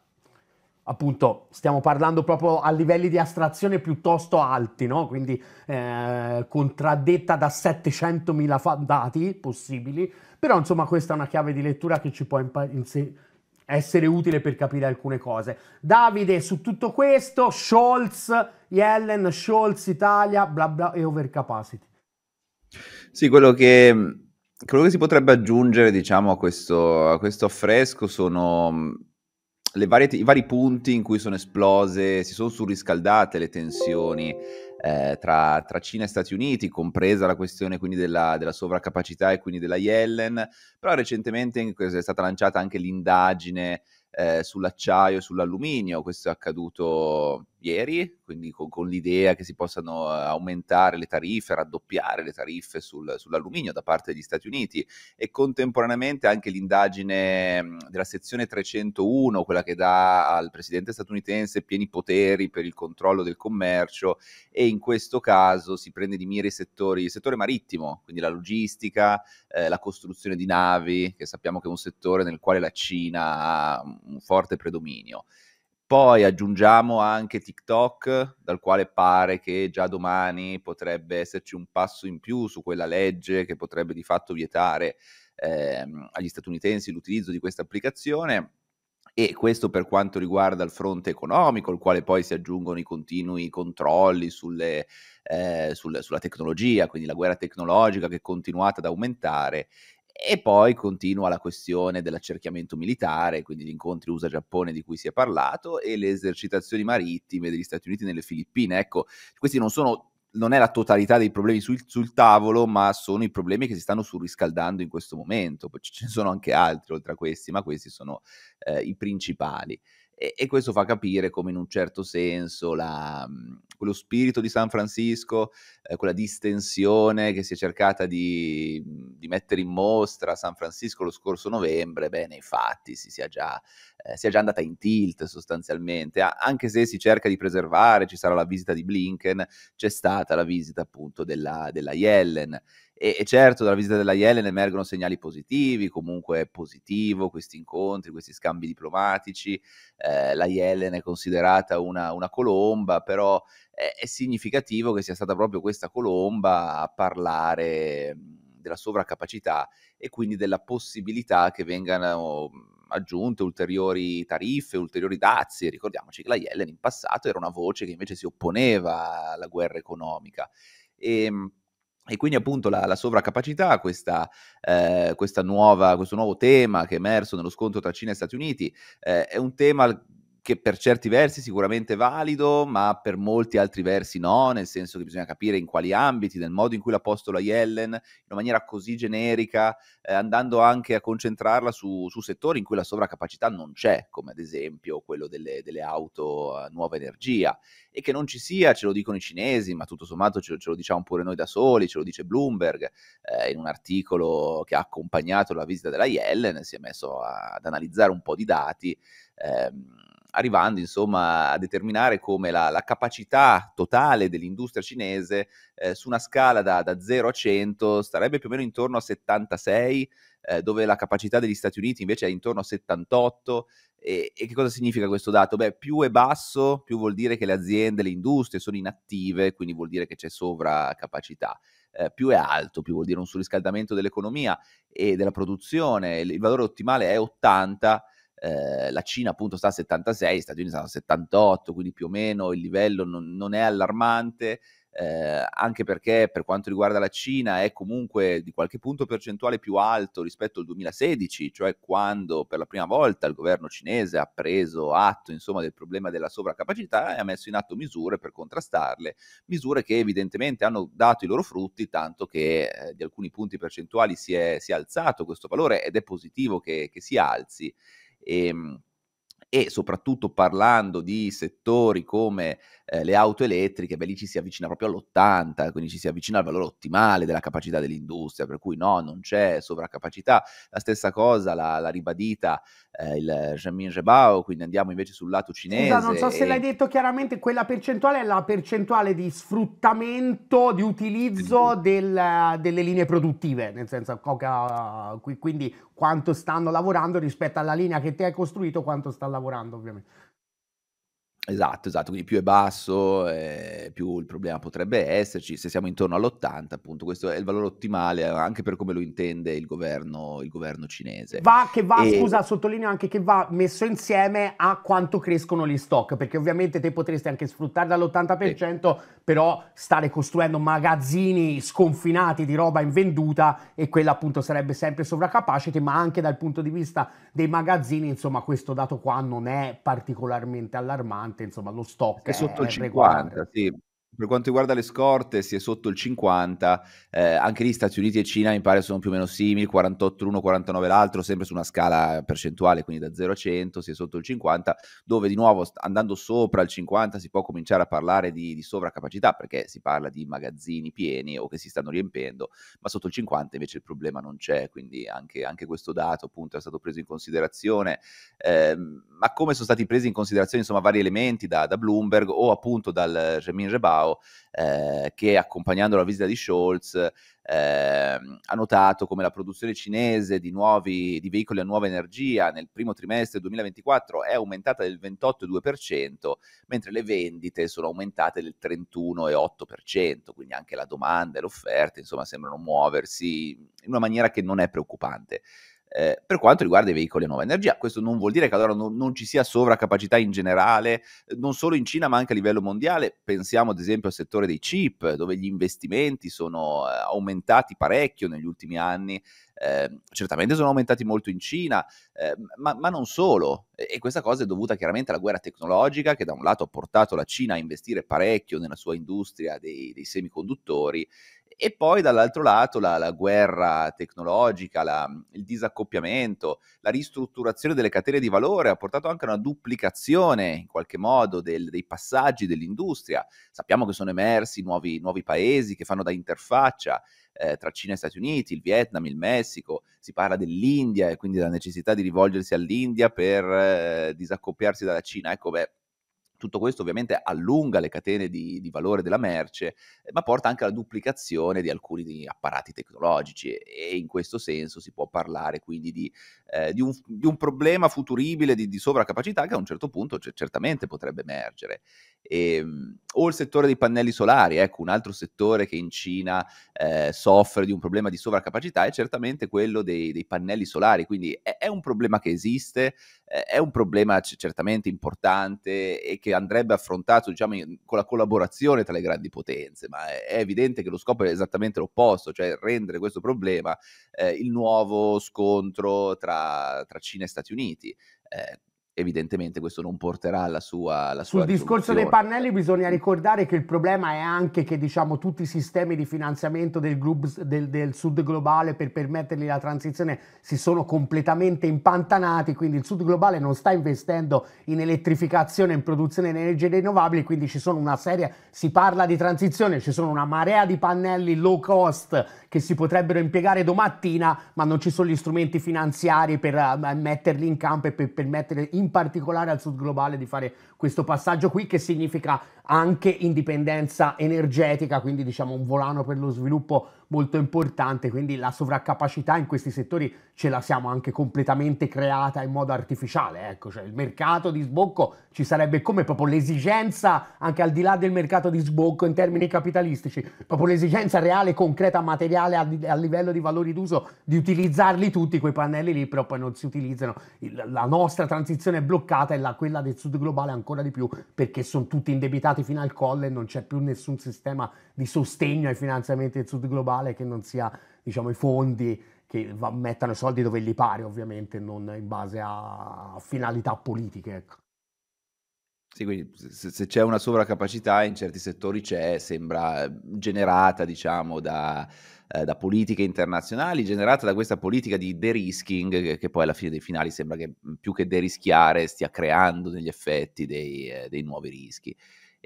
appunto, stiamo parlando proprio a livelli di astrazione piuttosto alti, no? Quindi eh, contraddetta da 700.000 dati possibili, però insomma questa è una chiave di lettura che ci può imparare essere utile per capire alcune cose. Davide, su tutto questo, Scholz, Yellen, Scholz, Italia, bla bla e overcapacity. Sì, quello che, mm, quello che si potrebbe aggiungere diciamo, a, questo, a questo affresco sono mm, varie, i vari punti in cui sono esplose, si sono surriscaldate le tensioni eh, tra, tra, Cina e Stati Uniti, compresa la questione quindi della, della sovraccapacità e quindi della Yellen, però recentemente è stata lanciata anche l'indagine eh, sull'acciaio e sull'alluminio, questo è accaduto alberghieri, quindi con, con, l'idea che si possano eh, aumentare le tariffe, raddoppiare le tariffe sul, sull'alluminio da parte degli Stati Uniti e contemporaneamente anche l'indagine mm, della sezione 301, quella che dà al presidente statunitense pieni poteri per il controllo del commercio e in questo caso si prende di mira i settori, il settore marittimo, quindi la logistica, eh, la costruzione di navi, che sappiamo che è un settore nel quale la Cina ha un forte predominio. Poi aggiungiamo anche TikTok, dal quale pare che già domani potrebbe esserci un passo in più su quella legge che potrebbe di fatto vietare ehm, agli statunitensi l'utilizzo di questa applicazione. E questo per quanto riguarda il fronte economico, al quale poi si aggiungono i continui controlli sulle, eh, sul, sulla tecnologia, quindi la guerra tecnologica che è continuata ad aumentare e poi continua la questione dell'accerchiamento militare, quindi gli incontri USA-Giappone di cui si è parlato e le esercitazioni marittime degli Stati Uniti nelle Filippine. Ecco, questi non sono non è la totalità dei problemi sul, sul, tavolo, ma sono i problemi che si stanno surriscaldando in questo momento. Poi ce ne sono anche altri oltre a questi, ma questi sono eh, i principali. E, e questo fa capire come in un certo senso la, mhmm, quello spirito di San Francisco, eh, quella distensione che si è cercata di, mhmm, di, mettere in mostra a San Francisco lo scorso novembre, beh, nei fatti si sia già, eh, si già andata in tilt sostanzialmente, ah, anche se si cerca di preservare, ci sarà la visita di Blinken, c'è stata la visita appunto della, della Yellen e, e certo, dalla visita della Yellen emergono segnali positivi, comunque è positivo questi incontri, questi scambi diplomatici. Eh, la Yellen è considerata una, una colomba, però è, è significativo che sia stata proprio questa colomba a parlare della sovraccapacità e quindi della possibilità che vengano aggiunte ulteriori tariffe, ulteriori dazi. Ricordiamoci che la Yellen in passato era una voce che invece si opponeva alla guerra economica. E ehm, e quindi appunto la, la sovraccapacità, questa, eh, questa nuova, questo nuovo tema che è emerso nello scontro tra Cina e Stati Uniti, eh, è un tema che per certi versi sicuramente valido, ma per molti altri versi no, nel senso che bisogna capire in quali ambiti, nel modo in cui l'ha posto la Yellen, in maniera così generica, eh, andando anche a concentrarla su, su, settori in cui la sovraccapacità non c'è, come ad esempio quello delle, delle auto a nuova energia, e che non ci sia, ce lo dicono i cinesi, ma tutto sommato ce, ce lo diciamo pure noi da soli, ce lo dice Bloomberg, eh, in un articolo che ha accompagnato la visita della Yellen, si è messo a, ad analizzare un po' di dati. Ehm, arrivando insomma a determinare come la, la capacità totale dell'industria cinese eh, su una scala da, da 0 a 100 starebbe più o meno intorno a 76, eh, dove la capacità degli Stati Uniti invece è intorno a 78. E, e, che cosa significa questo dato? Beh, più è basso, più vuol dire che le aziende, le industrie sono inattive, quindi vuol dire che c'è sovraccapacità. Eh, più è alto, più vuol dire un surriscaldamento dell'economia e della produzione. Il, il valore ottimale è 80 eh, la Cina appunto sta a 76, gli Stati Uniti stanno a 78, quindi più o meno il livello non, non è allarmante, eh, anche perché per quanto riguarda la Cina è comunque di qualche punto percentuale più alto rispetto al 2016, cioè quando per la prima volta il governo cinese ha preso atto insomma, del problema della sovraccapacità e ha messo in atto misure per contrastarle, misure che evidentemente hanno dato i loro frutti, tanto che eh, di alcuni punti percentuali si è, si è, alzato questo valore ed è positivo che, che si alzi e, ehm, e soprattutto parlando di settori come eh, le auto elettriche, beh, lì ci si avvicina proprio all'80, quindi ci si avvicina al valore ottimale della capacità dell'industria, per cui no, non c'è sovraccapacità. La stessa cosa l'ha ribadita eh, il Jamin Jebao, quindi andiamo invece sul lato cinese. Scusa, non so e... se l'hai detto chiaramente, quella percentuale è la percentuale di sfruttamento, di utilizzo del, delle linee produttive, nel senso quindi quanto stanno lavorando rispetto alla linea che ti hai costruito, quanto sta lavorando ovviamente. Esatto, esatto, quindi più è basso, eh, più il problema potrebbe esserci, se siamo intorno all'80 appunto, questo è il valore ottimale eh, anche per come lo intende il governo, il governo cinese. Va, che va, e... scusa, sottolineo anche che va messo insieme a quanto crescono gli stock, perché ovviamente te potresti anche sfruttare dall'80%, sì. però stare costruendo magazzini sconfinati di roba invenduta e quella appunto sarebbe sempre sovracapacity, ma anche dal punto di vista dei magazzini, insomma questo dato qua non è particolarmente allarmante insomma lo stock è, sotto il 50, sì. Per quanto riguarda le scorte, si è sotto il 50, eh, anche lì Stati Uniti e Cina mi pare sono più o meno simili, 48 l'uno, 49 l'altro, sempre su una scala percentuale, quindi da 0 a 100 si è sotto il 50, dove di nuovo andando sopra il 50 si può cominciare a parlare di, di sovraccapacità, perché si parla di magazzini pieni o che si stanno riempendo, ma sotto il 50 invece il problema non c'è, quindi anche, anche questo dato appunto è stato preso in considerazione, eh, ma come sono stati presi in considerazione insomma vari elementi da, da Bloomberg o appunto dal Jamin Rebao, Netanyahu, eh, che accompagnando la visita di Scholz eh, ha notato come la produzione cinese di, nuovi, di veicoli a nuova energia nel primo trimestre 2024 è aumentata del 28,2%, mentre le vendite sono aumentate del 31,8%, quindi anche la domanda e l'offerta insomma, sembrano muoversi in una maniera che non è preoccupante. Eh, per quanto riguarda i veicoli a nuova energia, questo non vuol dire che allora non, non, ci sia sovraccapacità in generale, non solo in Cina ma anche a livello mondiale. Pensiamo ad esempio al settore dei chip, dove gli investimenti sono eh, aumentati parecchio negli ultimi anni. Eh, certamente sono aumentati molto in Cina, eh, ma, ma, non solo. E, e questa cosa è dovuta chiaramente alla guerra tecnologica che da un lato ha portato la Cina a investire parecchio nella sua industria dei, dei semiconduttori e poi dall'altro lato la, la guerra tecnologica, la, il disaccoppiamento, la ristrutturazione delle catene di valore ha portato anche a una duplicazione in qualche modo del, dei passaggi dell'industria. Sappiamo che sono emersi nuovi, nuovi paesi che fanno da interfaccia eh, tra Cina e Stati Uniti, il Vietnam, il Messico, si parla dell'India e quindi della necessità di rivolgersi all'India per eh, disaccoppiarsi dalla Cina. Ecco, beh, tutto questo ovviamente allunga le catene di, di, valore della merce, eh, ma porta anche alla duplicazione di alcuni apparati tecnologici e in questo senso si può parlare quindi di, eh, di, un, di un, problema futuribile di, sovracapacità che a un certo punto c- certamente potrebbe emergere. E, ehm, o il settore dei pannelli solari, ecco un altro settore che in Cina eh, soffre di un problema di sovraccapacità è certamente quello dei, dei pannelli solari, quindi è, è, un problema che esiste, eh, è un problema c- certamente importante e che andrebbe affrontato diciamo, in, con la collaborazione tra le grandi potenze, ma è, è, evidente che lo scopo è esattamente l'opposto, cioè rendere questo problema eh, il nuovo scontro tra, tra Cina e Stati Uniti eh, evidentemente questo non porterà alla sua, alla sua Sul discorso dei pannelli bisogna ricordare che il problema è anche che diciamo, tutti i sistemi di finanziamento del, group, del, del sud globale per permettergli la transizione si sono completamente impantanati, quindi il sud globale non sta investendo in elettrificazione, in produzione di energie rinnovabili, quindi ci sono una serie, si parla di transizione, ci sono una marea di pannelli low cost che si potrebbero impiegare domattina, ma non ci sono gli strumenti finanziari per eh, metterli in campo e per permettere in particolare al sud globale di fare questo passaggio qui che significa anche indipendenza energetica, quindi diciamo un volano per lo sviluppo molto importante, quindi la sovraccapacità in questi settori ce la siamo anche completamente creata in modo artificiale, ecco, cioè il mercato di sbocco ci sarebbe come proprio l'esigenza, anche al di là del mercato di sbocco in termini capitalistici, proprio l'esigenza reale, concreta, materiale a, a livello di valori d'uso di utilizzarli tutti quei pannelli lì, però poi non si utilizzano. La nostra transizione è bloccata e la, quella del sud globale ancora di più perché sono tutti indebitati fino al colle e non c'è più nessun sistema di sostegno ai finanziamenti del sud globale locale che non sia diciamo, i fondi che va, mettano i soldi dove li pare ovviamente, non in base a finalità politiche. Ecco. Sì, quindi se, c'è una sovraccapacità in certi settori c'è, sembra eh, generata diciamo da, eh, da politiche internazionali, generata da questa politica di de-risking che, che, poi alla fine dei finali sembra che mm, più che derischiare stia creando degli effetti dei, eh, dei nuovi rischi.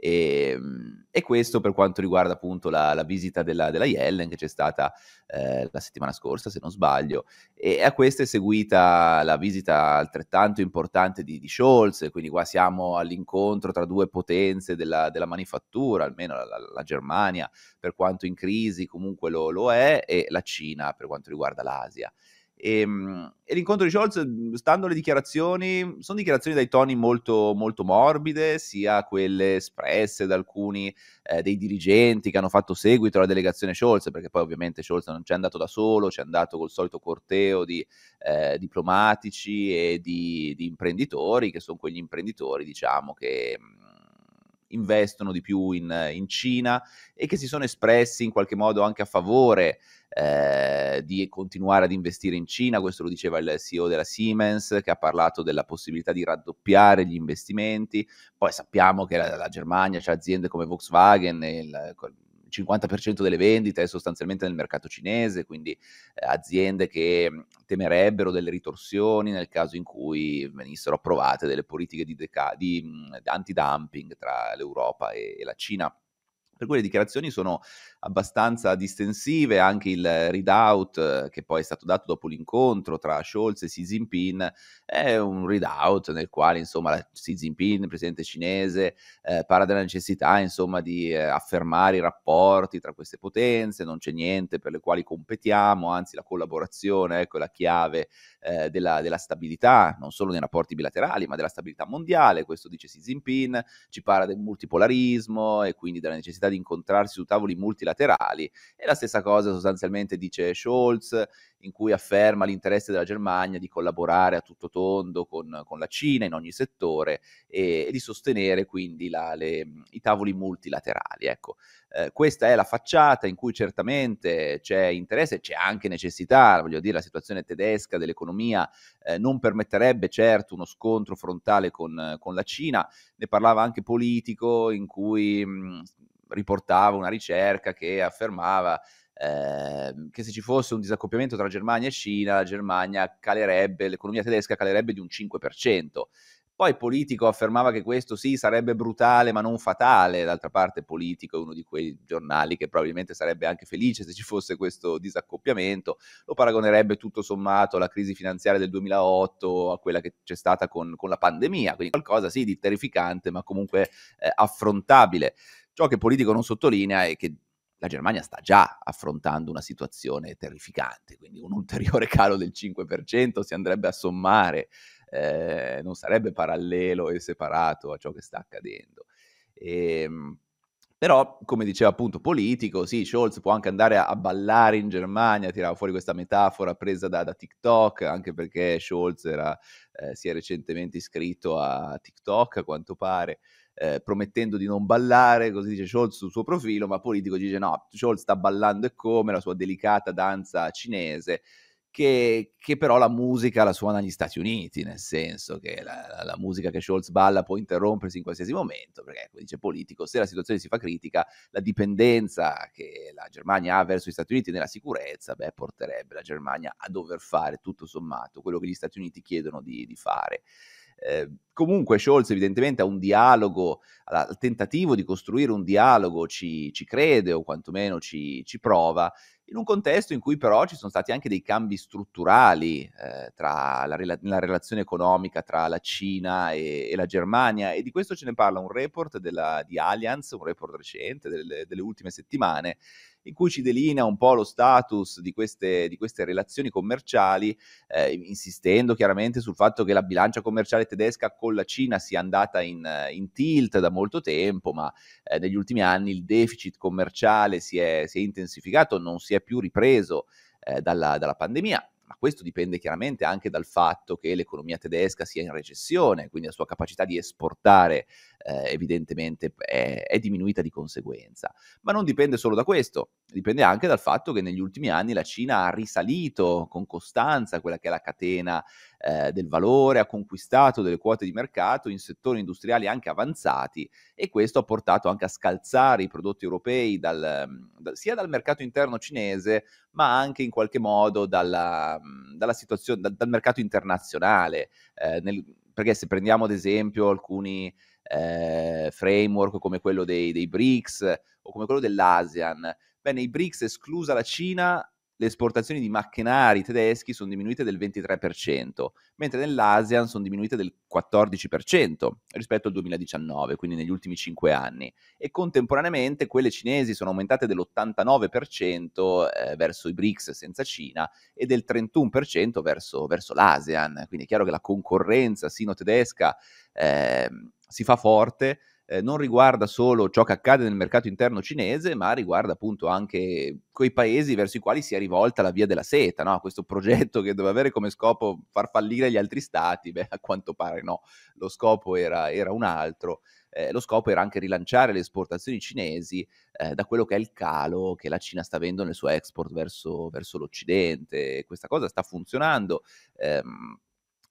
E, ehm, e, questo per quanto riguarda appunto la, la visita della, della, Yellen che c'è stata eh, la settimana scorsa, se non sbaglio, e a questa è seguita la visita altrettanto importante di, di Scholz, quindi qua siamo all'incontro tra due potenze della, della manifattura, almeno la, la, la, Germania per quanto in crisi comunque lo, lo è, e la Cina per quanto riguarda l'Asia. E, ehm, e, l'incontro di Scholz, mhmm, stando alle dichiarazioni, sono dichiarazioni dai toni molto, molto morbide, sia quelle espresse da alcuni eh, dei dirigenti che hanno fatto seguito alla delegazione Scholz, perché poi ovviamente Scholz non c'è andato da solo, c'è andato col solito corteo di eh, diplomatici e di, di imprenditori, che sono quegli imprenditori, diciamo, che... Mh, mhmm, investono di più in, in Cina e che si sono espressi in qualche modo anche a favore eh, di continuare ad investire in Cina. Questo lo diceva il CEO della Siemens, che ha parlato della possibilità di raddoppiare gli investimenti. Poi sappiamo che la, la Germania ha cioè aziende come Volkswagen, il, 50% delle vendite è sostanzialmente nel mercato cinese, quindi eh, aziende che mm, temerebbero delle ritorsioni nel caso in cui venissero approvate delle politiche di, deca- di mm, antidumping tra l'Europa e, e la Cina. Per cui le dichiarazioni sono abbastanza distensive, anche il readout eh, che poi è stato dato dopo l'incontro tra Scholz e Xi Jinping è un readout nel quale insomma Xi Jinping, il presidente cinese, eh, parla della necessità insomma di eh, affermare i rapporti tra queste potenze, non c'è niente per le quali competiamo, anzi la collaborazione ecco, è la chiave eh, della, della stabilità, non solo nei rapporti bilaterali, ma della stabilità mondiale, questo dice Xi Jinping, ci parla del multipolarismo e quindi della necessità di incontrarsi su tavoli multilaterali bilaterali. E la stessa cosa sostanzialmente dice Scholz, in cui afferma l'interesse della Germania di collaborare a tutto tondo con, con la Cina in ogni settore e, e di sostenere quindi la, le, i tavoli multilaterali. Ecco, eh, questa è la facciata in cui certamente c'è interesse, c'è anche necessità, voglio dire, la situazione tedesca dell'economia eh, non permetterebbe certo uno scontro frontale con, con, la Cina, ne parlava anche politico in cui mh, riportava una ricerca che affermava eh, che se ci fosse un disaccoppiamento tra Germania e Cina, la Germania calerebbe, l'economia tedesca calerebbe di un 5%. Poi Politico affermava che questo sì sarebbe brutale ma non fatale, d'altra parte Politico è uno di quei giornali che probabilmente sarebbe anche felice se ci fosse questo disaccoppiamento, lo paragonerebbe tutto sommato alla crisi finanziaria del 2008 a quella che c'è stata con, con la pandemia, quindi qualcosa sì di terrificante ma comunque eh, affrontabile. Ciò che Politico non sottolinea è che la Germania sta già affrontando una situazione terrificante, quindi un ulteriore calo del 5% si andrebbe a sommare, eh, non sarebbe parallelo e separato a ciò che sta accadendo. E, ehm, però, come diceva appunto politico, sì, Scholz può anche andare a, ballare in Germania, tirava fuori questa metafora presa da, da TikTok, anche perché Scholz era, eh, si è recentemente iscritto a TikTok, a quanto pare eh, promettendo di non ballare, così dice Scholz sul suo profilo, ma Politico dice no, Scholz sta ballando e come la sua delicata danza cinese. Che, che, però la musica la suona negli Stati Uniti, nel senso che la, la, musica che Scholz balla può interrompersi in qualsiasi momento, perché come dice politico, se la situazione si fa critica, la dipendenza che la Germania ha verso gli Stati Uniti nella sicurezza, beh, porterebbe la Germania a dover fare tutto sommato quello che gli Stati Uniti chiedono di, di fare. Eh, comunque Scholz evidentemente ha un dialogo, al tentativo di costruire un dialogo ci, ci crede o quantomeno ci, ci, prova, in un contesto in cui però ci sono stati anche dei cambi strutturali eh, tra la, la, relazione economica tra la Cina e, e, la Germania e di questo ce ne parla un report della, di Allianz, un report recente delle, delle ultime settimane in cui ci delinea un po' lo status di queste, di queste relazioni commerciali, eh, insistendo chiaramente sul fatto che la bilancia commerciale tedesca con la Cina sia andata in, in tilt da molto tempo, ma eh, negli ultimi anni il deficit commerciale si è, si è intensificato, non si è più ripreso. Eh, dalla, dalla pandemia, ma questo dipende chiaramente anche dal fatto che l'economia tedesca sia in recessione, quindi la sua capacità di esportare eh, evidentemente è, è diminuita di conseguenza. Ma non dipende solo da questo, dipende anche dal fatto che negli ultimi anni la Cina ha risalito con costanza quella che è la catena eh, del valore, ha conquistato delle quote di mercato in settori industriali anche avanzati e questo ha portato anche a scalzare i prodotti europei dal, mm, da, sia dal mercato interno cinese ma anche in qualche modo dalla, mm, dalla da, dal mercato internazionale. Eh, nel, perché se prendiamo ad esempio alcuni eh, framework come quello dei, dei BRICS o come quello dell'ASEAN, Bene, i BRICS, esclusa la Cina, le esportazioni di macchinari tedeschi sono diminuite del 23%, mentre nell'ASEAN sono diminuite del 14% rispetto al 2019, quindi negli ultimi 5 anni, e contemporaneamente quelle cinesi sono aumentate dell'89% eh, verso i BRICS senza Cina e del 31% verso, verso, l'ASEAN, quindi è chiaro che la concorrenza sino-tedesca eh, si fa forte eh, non riguarda solo ciò che accade nel mercato interno cinese, ma riguarda appunto anche quei paesi verso i quali si è rivolta la via della seta, no? questo progetto che doveva avere come scopo far fallire gli altri stati, beh a quanto pare no, lo scopo era, era un altro. Eh, lo scopo era anche rilanciare le esportazioni cinesi eh, da quello che è il calo che la Cina sta avendo nel suo export verso, verso l'Occidente. Questa cosa sta funzionando. Ehm,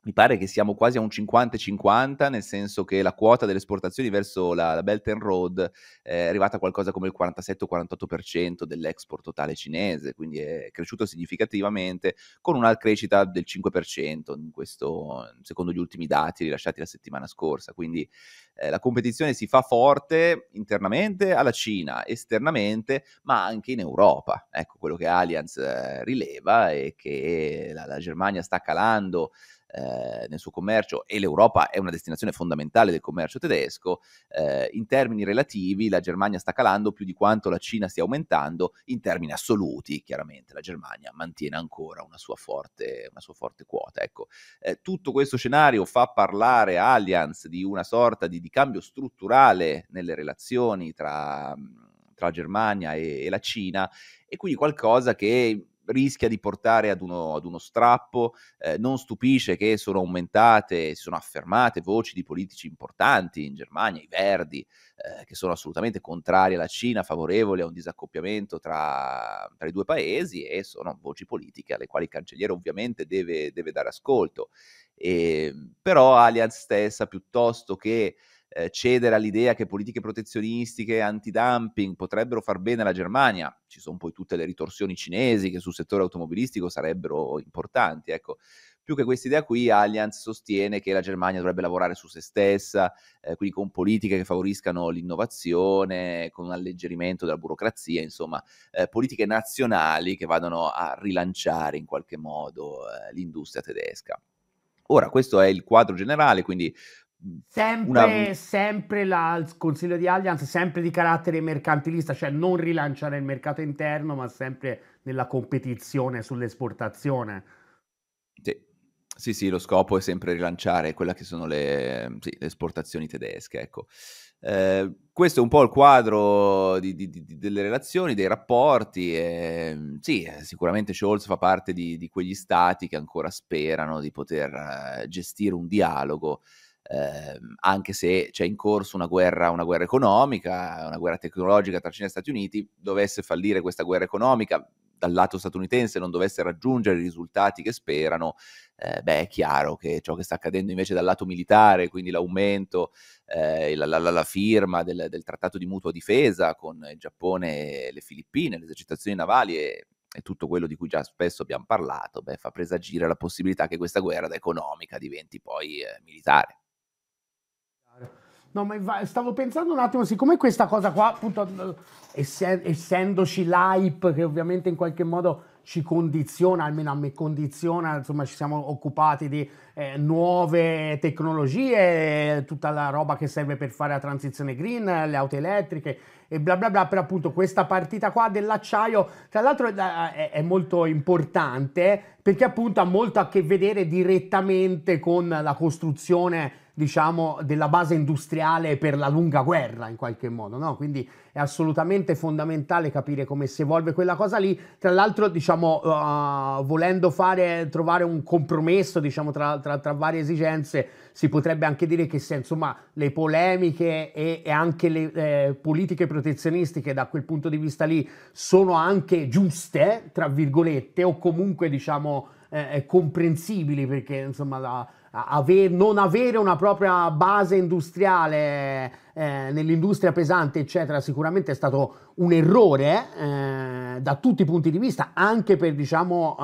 mi pare che siamo quasi a un 50-50, nel senso che la quota delle esportazioni verso la, la Belt and Road eh, è arrivata a qualcosa come il 47-48% dell'export totale cinese, quindi è cresciuto significativamente con una crescita del 5% questo, secondo gli ultimi dati rilasciati la settimana scorsa. Quindi eh, la competizione si fa forte internamente alla Cina, esternamente, ma anche in Europa. Ecco quello che Allianz eh, rileva e che la, la Germania sta calando. Eh, nel suo commercio e l'Europa è una destinazione fondamentale del commercio tedesco, eh, in termini relativi la Germania sta calando più di quanto la Cina stia aumentando, in termini assoluti chiaramente la Germania mantiene ancora una sua forte, una sua forte quota. Ecco, eh, tutto questo scenario fa parlare Allianz di una sorta di, di cambio strutturale nelle relazioni tra, tra Germania e, e la Cina e quindi qualcosa che rischia di portare ad uno, ad uno strappo, eh, non stupisce che sono aumentate, si sono affermate voci di politici importanti in Germania, i Verdi, eh, che sono assolutamente contrari alla Cina, favorevoli a un disaccoppiamento tra, tra, i due paesi e sono voci politiche alle quali il cancelliere ovviamente deve, deve dare ascolto. E, ehm, però Allianz stessa, piuttosto che eh, cedere all'idea che politiche protezionistiche, antidumping potrebbero far bene alla Germania. Ci sono poi tutte le ritorsioni cinesi che sul settore automobilistico sarebbero importanti. Ecco, più che questa idea qui, Allianz sostiene che la Germania dovrebbe lavorare su se stessa, eh, quindi con politiche che favoriscano l'innovazione, con un alleggerimento della burocrazia, insomma, eh, politiche nazionali che vadano a rilanciare in qualche modo eh, l'industria tedesca. Ora, questo è il quadro generale, quindi Sempre, una... sempre la, il Consiglio di Allianz, sempre di carattere mercantilista, cioè non rilanciare il mercato interno, ma sempre nella competizione sull'esportazione. Sì. Sì, sì, lo scopo è sempre rilanciare quelle che sono le, sì, le esportazioni tedesche, ecco. Eh, questo è un po' il quadro di, di, di, delle relazioni, dei rapporti. E, sì, eh, sicuramente Scholz fa parte di, quegli stati che ancora sperano di poter eh, gestire un dialogo eh, anche se c'è in corso una guerra, una guerra economica, una guerra tecnologica tra Cina e Stati Uniti, dovesse fallire questa guerra economica, dal lato statunitense non dovesse raggiungere i risultati che sperano, eh, beh è chiaro che ciò che sta accadendo invece dal lato militare, quindi l'aumento, eh, la, la, la, firma del, del, trattato di mutua difesa con il Giappone e le Filippine, le esercitazioni navali e, e, tutto quello di cui già spesso abbiamo parlato, beh fa presagire la possibilità che questa guerra da economica diventi poi eh, militare. No, ma stavo pensando un attimo, siccome questa cosa qua, appunto, essendoci l'hype che ovviamente in qualche modo ci condiziona, almeno a me condiziona, insomma ci siamo occupati di eh, nuove tecnologie, tutta la roba che serve per fare la transizione green, le auto elettriche e bla bla bla, però appunto questa partita qua dell'acciaio, tra l'altro eh, è, è molto importante perché appunto ha molto a che vedere direttamente con la costruzione diciamo, della base industriale per la lunga guerra in qualche modo, no? Quindi è assolutamente fondamentale capire come si evolve quella cosa lì. Tra l'altro, diciamo, uh, volendo fare, trovare un compromesso, diciamo, tra, tra, tra, varie esigenze, si potrebbe anche dire che se, insomma, le polemiche e, e anche le eh, politiche protezionistiche da quel punto di vista lì sono anche giuste, tra virgolette, o comunque, diciamo, eh, eh comprensibili, perché, insomma, la Ave- non avere una propria base industriale eh, nell'industria pesante, eccetera, sicuramente è stato un errore eh, da tutti i punti di vista, anche per diciamo,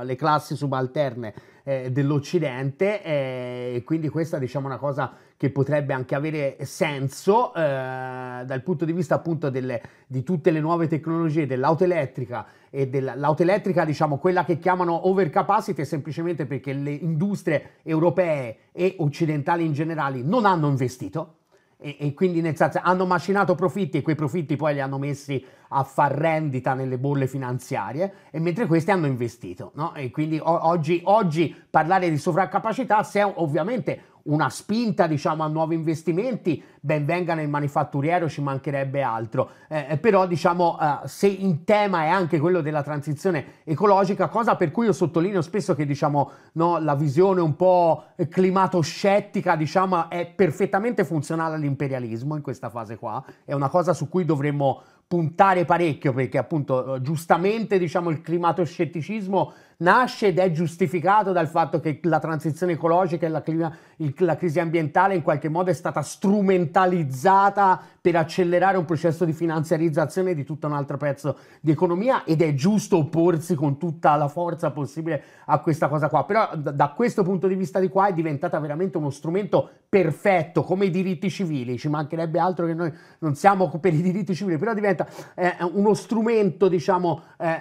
uh, le classi subalterne eh, dell'Occidente eh, e quindi questa diciamo è una cosa che potrebbe anche avere senso eh, dal punto di vista appunto delle, di tutte le nuove tecnologie dell'auto elettrica e dell'auto elettrica diciamo quella che chiamano overcapacity semplicemente perché le industrie europee e occidentali in generale non hanno investito e, e, quindi nel senso hanno macinato profitti e quei profitti poi li hanno messi a far rendita nelle bolle finanziarie e mentre questi hanno investito no? e quindi o- oggi, oggi, parlare di sovraccapacità se ovviamente una spinta diciamo, a nuovi investimenti, ben venga nel manifatturiero, ci mancherebbe altro. Eh, eh però diciamo, eh, se in tema è anche quello della transizione ecologica, cosa per cui io sottolineo spesso che diciamo, no, la visione un po' climatoscettica diciamo, è perfettamente funzionale all'imperialismo in questa fase qua, è una cosa su cui dovremmo puntare parecchio perché appunto eh, giustamente diciamo, il climatoscetticismo nasce ed è giustificato dal fatto che la transizione ecologica e la, clima, il, la crisi ambientale in qualche modo è stata strumentalizzata per accelerare un processo di finanziarizzazione di tutto un altro pezzo di economia ed è giusto opporsi con tutta la forza possibile a questa cosa qua. Però da questo punto di vista di qua è diventata veramente uno strumento perfetto come i diritti civili, ci mancherebbe altro che noi non siamo per i diritti civili, però diventa eh, uno strumento diciamo eh,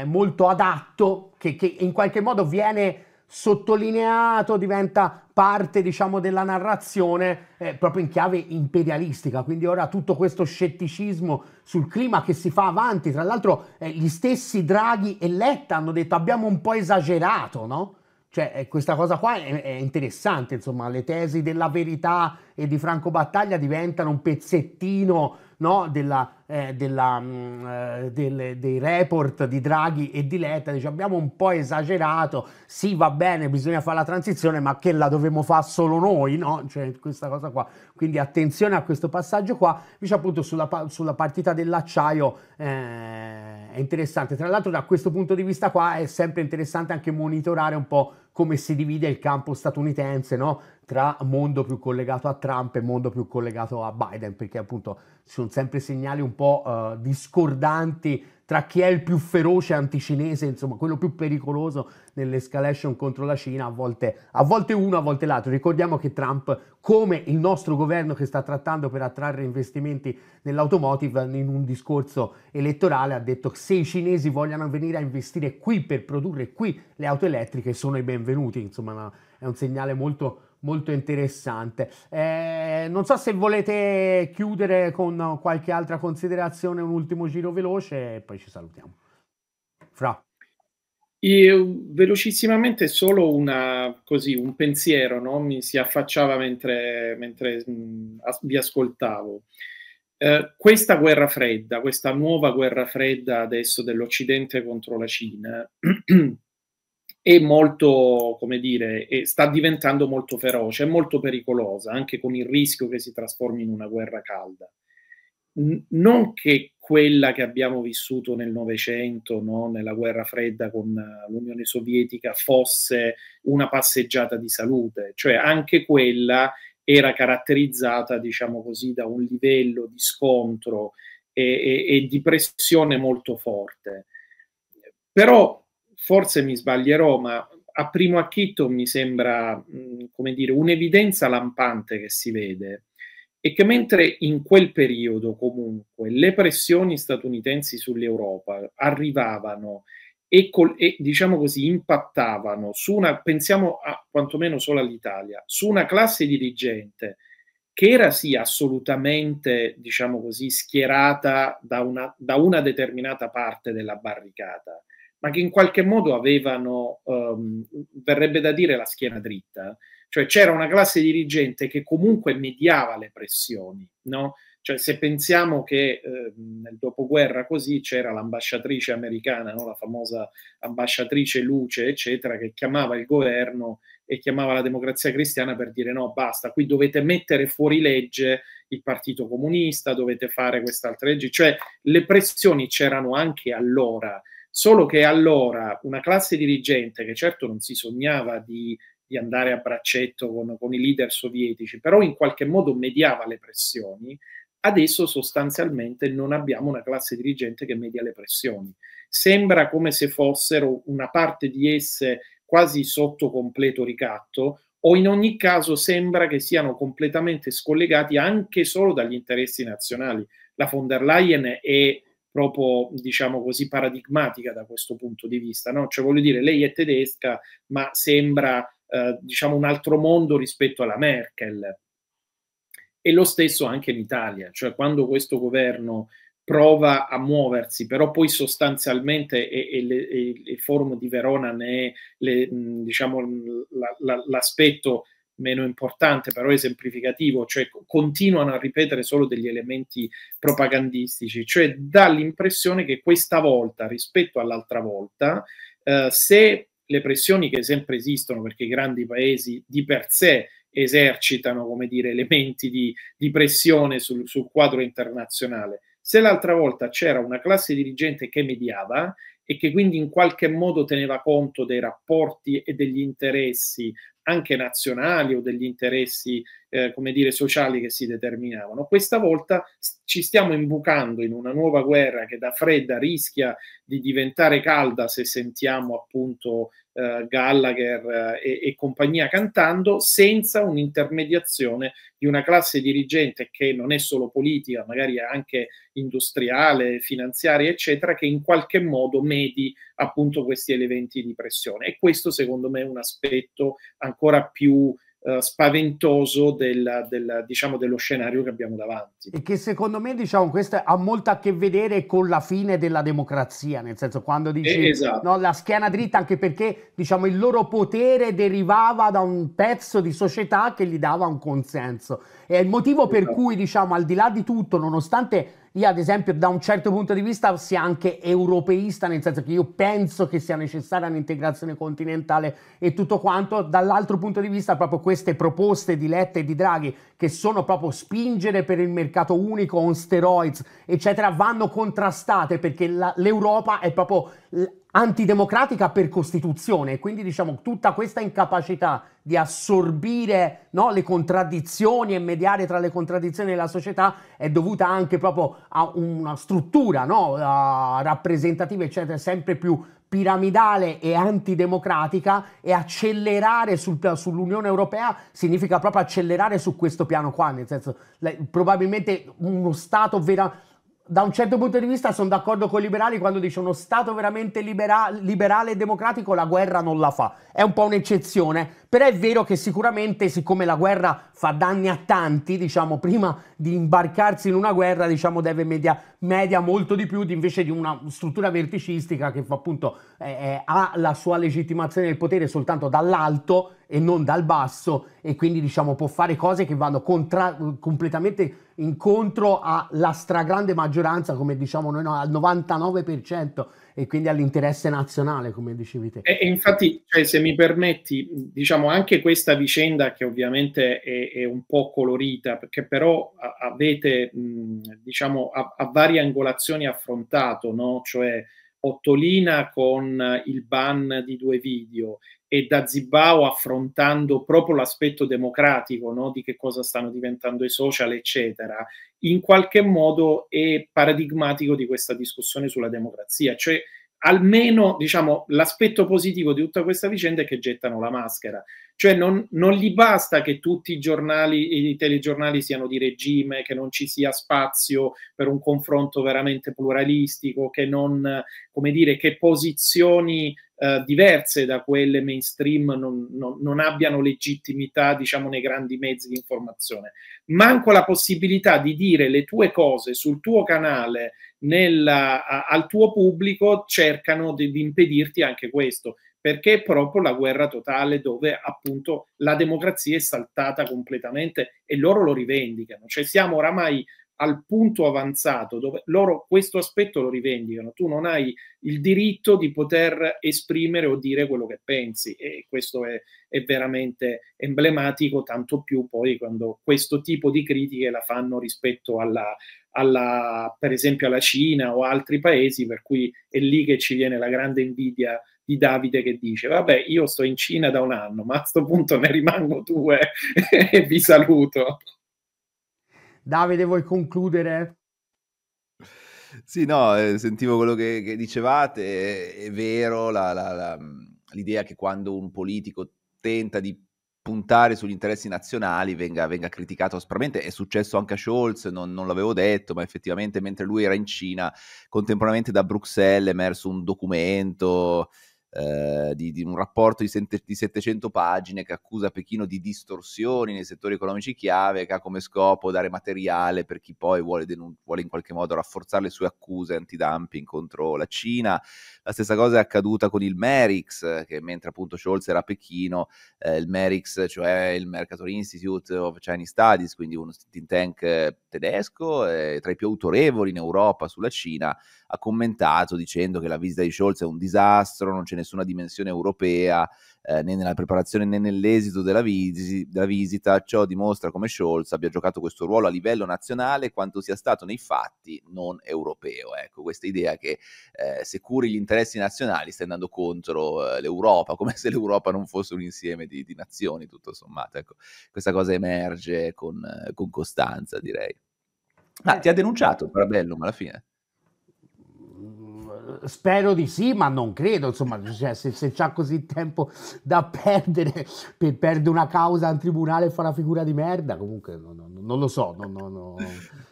eh, molto adatto che, che in qualche modo viene sottolineato, diventa parte diciamo della narrazione eh, proprio in chiave imperialistica, quindi ora tutto questo scetticismo sul clima che si fa avanti, tra l'altro eh, gli stessi Draghi e Letta hanno detto abbiamo un po' esagerato, no? Cioè eh, questa cosa qua è, interessante, insomma le tesi della verità e di Franco Battaglia diventano un pezzettino no? della, eh, della, mh, mm, eh, delle, dei report di Draghi e di Letta, dice abbiamo un po' esagerato, sì va bene, bisogna fare la transizione, ma che la dovremmo fare solo noi, no? Cioè questa cosa qua. Quindi attenzione a questo passaggio qua, invece appunto sulla, sulla partita dell'acciaio eh, è interessante. Tra l'altro da questo punto di vista qua è sempre interessante anche monitorare un po' come si divide il campo statunitense no? tra mondo più collegato a Trump e mondo più collegato a Biden, perché appunto ci sono sempre segnali un po' uh, discordanti tra chi è il più feroce anticinese, insomma, quello più pericoloso nell'escalation contro la Cina, a volte, a volte uno, a volte l'altro. Ricordiamo che Trump, come il nostro governo che sta trattando per attrarre investimenti nell'automotive, in un discorso elettorale ha detto che se i cinesi vogliono venire a investire qui per produrre qui le auto elettriche, sono i benvenuti. Insomma, è un segnale molto molto interessante. Eh, non so se volete chiudere con qualche altra considerazione, un ultimo giro veloce e poi ci salutiamo. Fra. Io, velocissimamente solo una, così, un pensiero no? mi si affacciava mentre, mentre mh, as- vi ascoltavo. Eh, questa guerra fredda, questa nuova guerra fredda adesso dell'Occidente contro la Cina, è molto, come dire, è, sta diventando molto feroce, è molto pericolosa, anche con il rischio che si trasformi in una guerra calda. non che quella che abbiamo vissuto nel Novecento, no? nella guerra fredda con l'Unione Sovietica, fosse una passeggiata di salute, cioè anche quella era caratterizzata, diciamo così, da un livello di scontro e, e, e di pressione molto forte. Però forse mi sbaglierò, ma a primo acchito mi sembra, mh, mm, come dire, un'evidenza lampante che si vede e che mentre in quel periodo comunque le pressioni statunitensi sull'Europa arrivavano e, col, e, diciamo così impattavano su una, pensiamo a quantomeno solo all'Italia, su una classe dirigente che era sì assolutamente, diciamo così, schierata da una, da una determinata parte della barricata, ma che in qualche modo avevano, um, verrebbe da dire, la schiena dritta. Cioè c'era una classe dirigente che comunque mediava le pressioni, no? Cioè, se pensiamo che eh, nel dopoguerra così c'era l'ambasciatrice americana, no? la famosa ambasciatrice Luce, eccetera, che chiamava il governo e chiamava la democrazia cristiana per dire no, basta, qui dovete mettere fuori legge il Partito Comunista, dovete fare quest'altra legge, cioè le pressioni c'erano anche allora Solo che allora una classe dirigente, che certo non si sognava di, di andare a braccetto con, con i leader sovietici, però in qualche modo mediava le pressioni, adesso sostanzialmente non abbiamo una classe dirigente che media le pressioni. Sembra come se fossero una parte di esse quasi sotto completo ricatto o in ogni caso sembra che siano completamente scollegati anche solo dagli interessi nazionali. La von der Leyen è proprio, diciamo così, paradigmatica da questo punto di vista. No? Cioè, voglio dire, lei è tedesca, ma sembra, eh, diciamo, un altro mondo rispetto alla Merkel. E lo stesso anche in Italia, cioè quando questo governo prova a muoversi, però poi sostanzialmente, e, e, e il forum di Verona ne è le, diciamo, la, la, l'aspetto meno importante, però esemplificativo, cioè continuano a ripetere solo degli elementi propagandistici, cioè dà l'impressione che questa volta rispetto all'altra volta, eh, se le pressioni che sempre esistono, perché i grandi paesi di per sé esercitano, come dire, elementi di, di pressione sul, sul quadro internazionale, se l'altra volta c'era una classe dirigente che mediava e che quindi in qualche modo teneva conto dei rapporti e degli interessi anche nazionali o degli interessi, eh, come dire, sociali che si determinavano. Questa volta ci stiamo imbucando in una nuova guerra che da fredda rischia di diventare calda se sentiamo appunto eh, Gallagher eh, e, e, compagnia cantando, senza un'intermediazione di una classe dirigente che non è solo politica, magari è anche industriale, finanziaria, eccetera, che in qualche modo medi appunto questi elementi di pressione. E questo secondo me è un aspetto ancora più eh, spaventoso del, del, diciamo, dello scenario che abbiamo davanti. E che secondo me diciamo, questo ha molto a che vedere con la fine della democrazia, nel senso quando dici eh, esatto. no, la schiena dritta, anche perché diciamo, il loro potere derivava da un pezzo di società che gli dava un consenso. E è il motivo esatto. per cui, diciamo, al di là di tutto, nonostante io ad esempio da un certo punto di vista sia anche europeista, nel senso che io penso che sia necessaria un'integrazione continentale e tutto quanto, dall'altro punto di vista proprio queste proposte di Letta e di Draghi, che sono proprio spingere per il mercato unico on steroids, eccetera, vanno contrastate perché la, l'Europa è proprio antidemocratica per Costituzione, quindi diciamo tutta questa incapacità di assorbire no, le contraddizioni e mediare tra le contraddizioni della società è dovuta anche proprio a una struttura no, uh, rappresentativa, eccetera, sempre più piramidale e antidemocratica e accelerare sul, sull'Unione Europea significa proprio accelerare su questo piano qua, nel senso le, probabilmente uno Stato veramente da un certo punto di vista sono d'accordo con i liberali quando dice uno Stato veramente libera- liberale e democratico la guerra non la fa. È un po' un'eccezione, però è vero che sicuramente, siccome la guerra fa danni a tanti, diciamo, prima di imbarcarsi in una guerra, diciamo, deve media, media molto di più di, invece di una struttura verticistica che fa, appunto eh, eh ha la sua legittimazione del potere soltanto dall'alto e non dal basso e quindi diciamo può fare cose che vanno contra- completamente incontro alla stragrande maggioranza come diciamo noi no, al 99% e quindi all'interesse nazionale, come dicevi te. E, e infatti, cioè, se mi permetti, diciamo anche questa vicenda che ovviamente è, è un po' colorita, perché però avete, mh, diciamo, a, a, varie angolazioni affrontato, no? Cioè, Ottolina con il ban di due video e da Zibao affrontando proprio l'aspetto democratico no? di che cosa stanno diventando i social, eccetera, in qualche modo è paradigmatico di questa discussione sulla democrazia. Cioè, almeno diciamo, l'aspetto positivo di tutta questa vicenda è che gettano la maschera, cioè non, non, gli basta che tutti i giornali, i telegiornali siano di regime, che non ci sia spazio per un confronto veramente pluralistico, che, non, dire, che posizioni eh, diverse da quelle mainstream non, non abbiano legittimità diciamo, nei grandi mezzi di informazione. Manco la possibilità di dire le tue cose sul tuo canale nel, a, al tuo pubblico cercano di, di impedirti anche questo, perché è proprio la guerra totale dove appunto la democrazia è saltata completamente e loro lo rivendicano. Cioè siamo oramai al punto avanzato, dove loro questo aspetto lo rivendicano. Tu non hai il diritto di poter esprimere o dire quello che pensi e questo è, è veramente emblematico, tanto più poi quando questo tipo di critiche la fanno rispetto alla, alla, per esempio alla Cina o altri paesi, per cui è lì che ci viene la grande invidia di Davide che dice vabbè io sto in Cina da un anno, ma a questo punto ne rimango due e vi saluto. Davide, vuoi concludere? Sì, no, eh, sentivo quello che, che dicevate, è, è vero la, la, la, l'idea che quando un politico tenta di puntare sugli interessi nazionali venga, venga criticato aspramente. È successo anche a Scholz, non, non, l'avevo detto, ma effettivamente mentre lui era in Cina, contemporaneamente da Bruxelles è emerso un documento eh, di, di, un rapporto di, sette, di 700 pagine che accusa Pechino di distorsioni nei settori economici chiave, che ha come scopo dare materiale per chi poi vuole, denun- vuole in qualche modo rafforzare le sue accuse antidumping contro la Cina. La stessa cosa è accaduta con il Merix, che mentre appunto Scholz era a Pechino, eh, il Merix, cioè il Mercator Institute of Chinese Studies, quindi uno think tank tedesco, eh, tra i più autorevoli in Europa sulla Cina, ha commentato dicendo che la visita di Scholz è un disastro, non ce ne nessuna dimensione europea eh, né nella preparazione né nell'esito della, visi- della visita, ciò dimostra come Scholz abbia giocato questo ruolo a livello nazionale quanto sia stato nei fatti non europeo. Ecco, questa idea che eh, se curi gli interessi nazionali stai andando contro eh, l'Europa, come se l'Europa non fosse un insieme di, di nazioni, tutto sommato. Ecco, questa cosa emerge con, eh, con costanza, direi. Ma ah, ti ha denunciato Parabellum alla fine? spero di sì, ma non credo. Insomma, cioè, se, se c'ha così tempo da perdere per perdere una causa in tribunale e fa una figura di merda, comunque no, no, non lo so. No,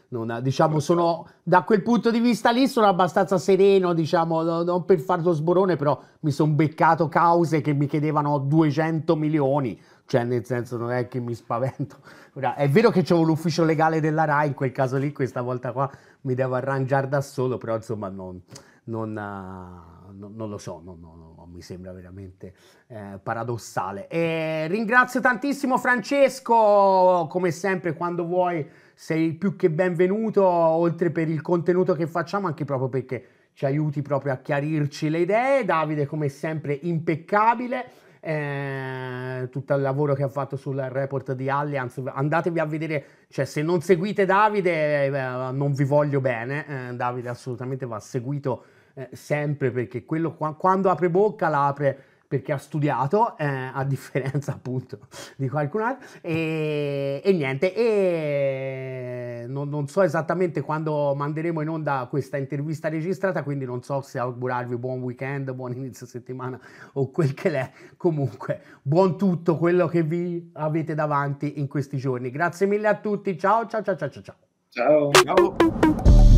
non, diciamo, sono, da quel punto di vista lì sono abbastanza sereno, diciamo, non per farlo sborone, però mi sono beccato cause che mi chiedevano 200 milioni cioè nel senso non è che mi spavento. Ora, è vero che c'è l'ufficio legale della RAI, in quel caso lì, questa volta qua mi devo arrangiare da solo, però insomma non, non, eh, non, non lo so, non, mi sembra veramente eh, paradossale. E ringrazio tantissimo Francesco, come sempre quando vuoi sei più che benvenuto, oltre per il contenuto che facciamo, anche proprio perché ci aiuti proprio a chiarirci le idee. Davide, come sempre, impeccabile. Eh, tutto il lavoro che ha fatto sul report di Allianz, andatevi a vedere, cioè se non seguite Davide eh, non vi voglio bene, eh, Davide assolutamente va seguito eh, sempre perché quello qua, quando apre bocca la apre perché ha studiato, eh, a differenza appunto di qualcun altro, e, e niente, e non, non, so esattamente quando manderemo in onda questa intervista registrata, quindi non so se augurarvi buon weekend, buon inizio settimana o quel che l'è, comunque buon tutto quello che vi avete davanti in questi giorni. Grazie mille a tutti, ciao ciao ciao ciao ciao. Ciao. ciao.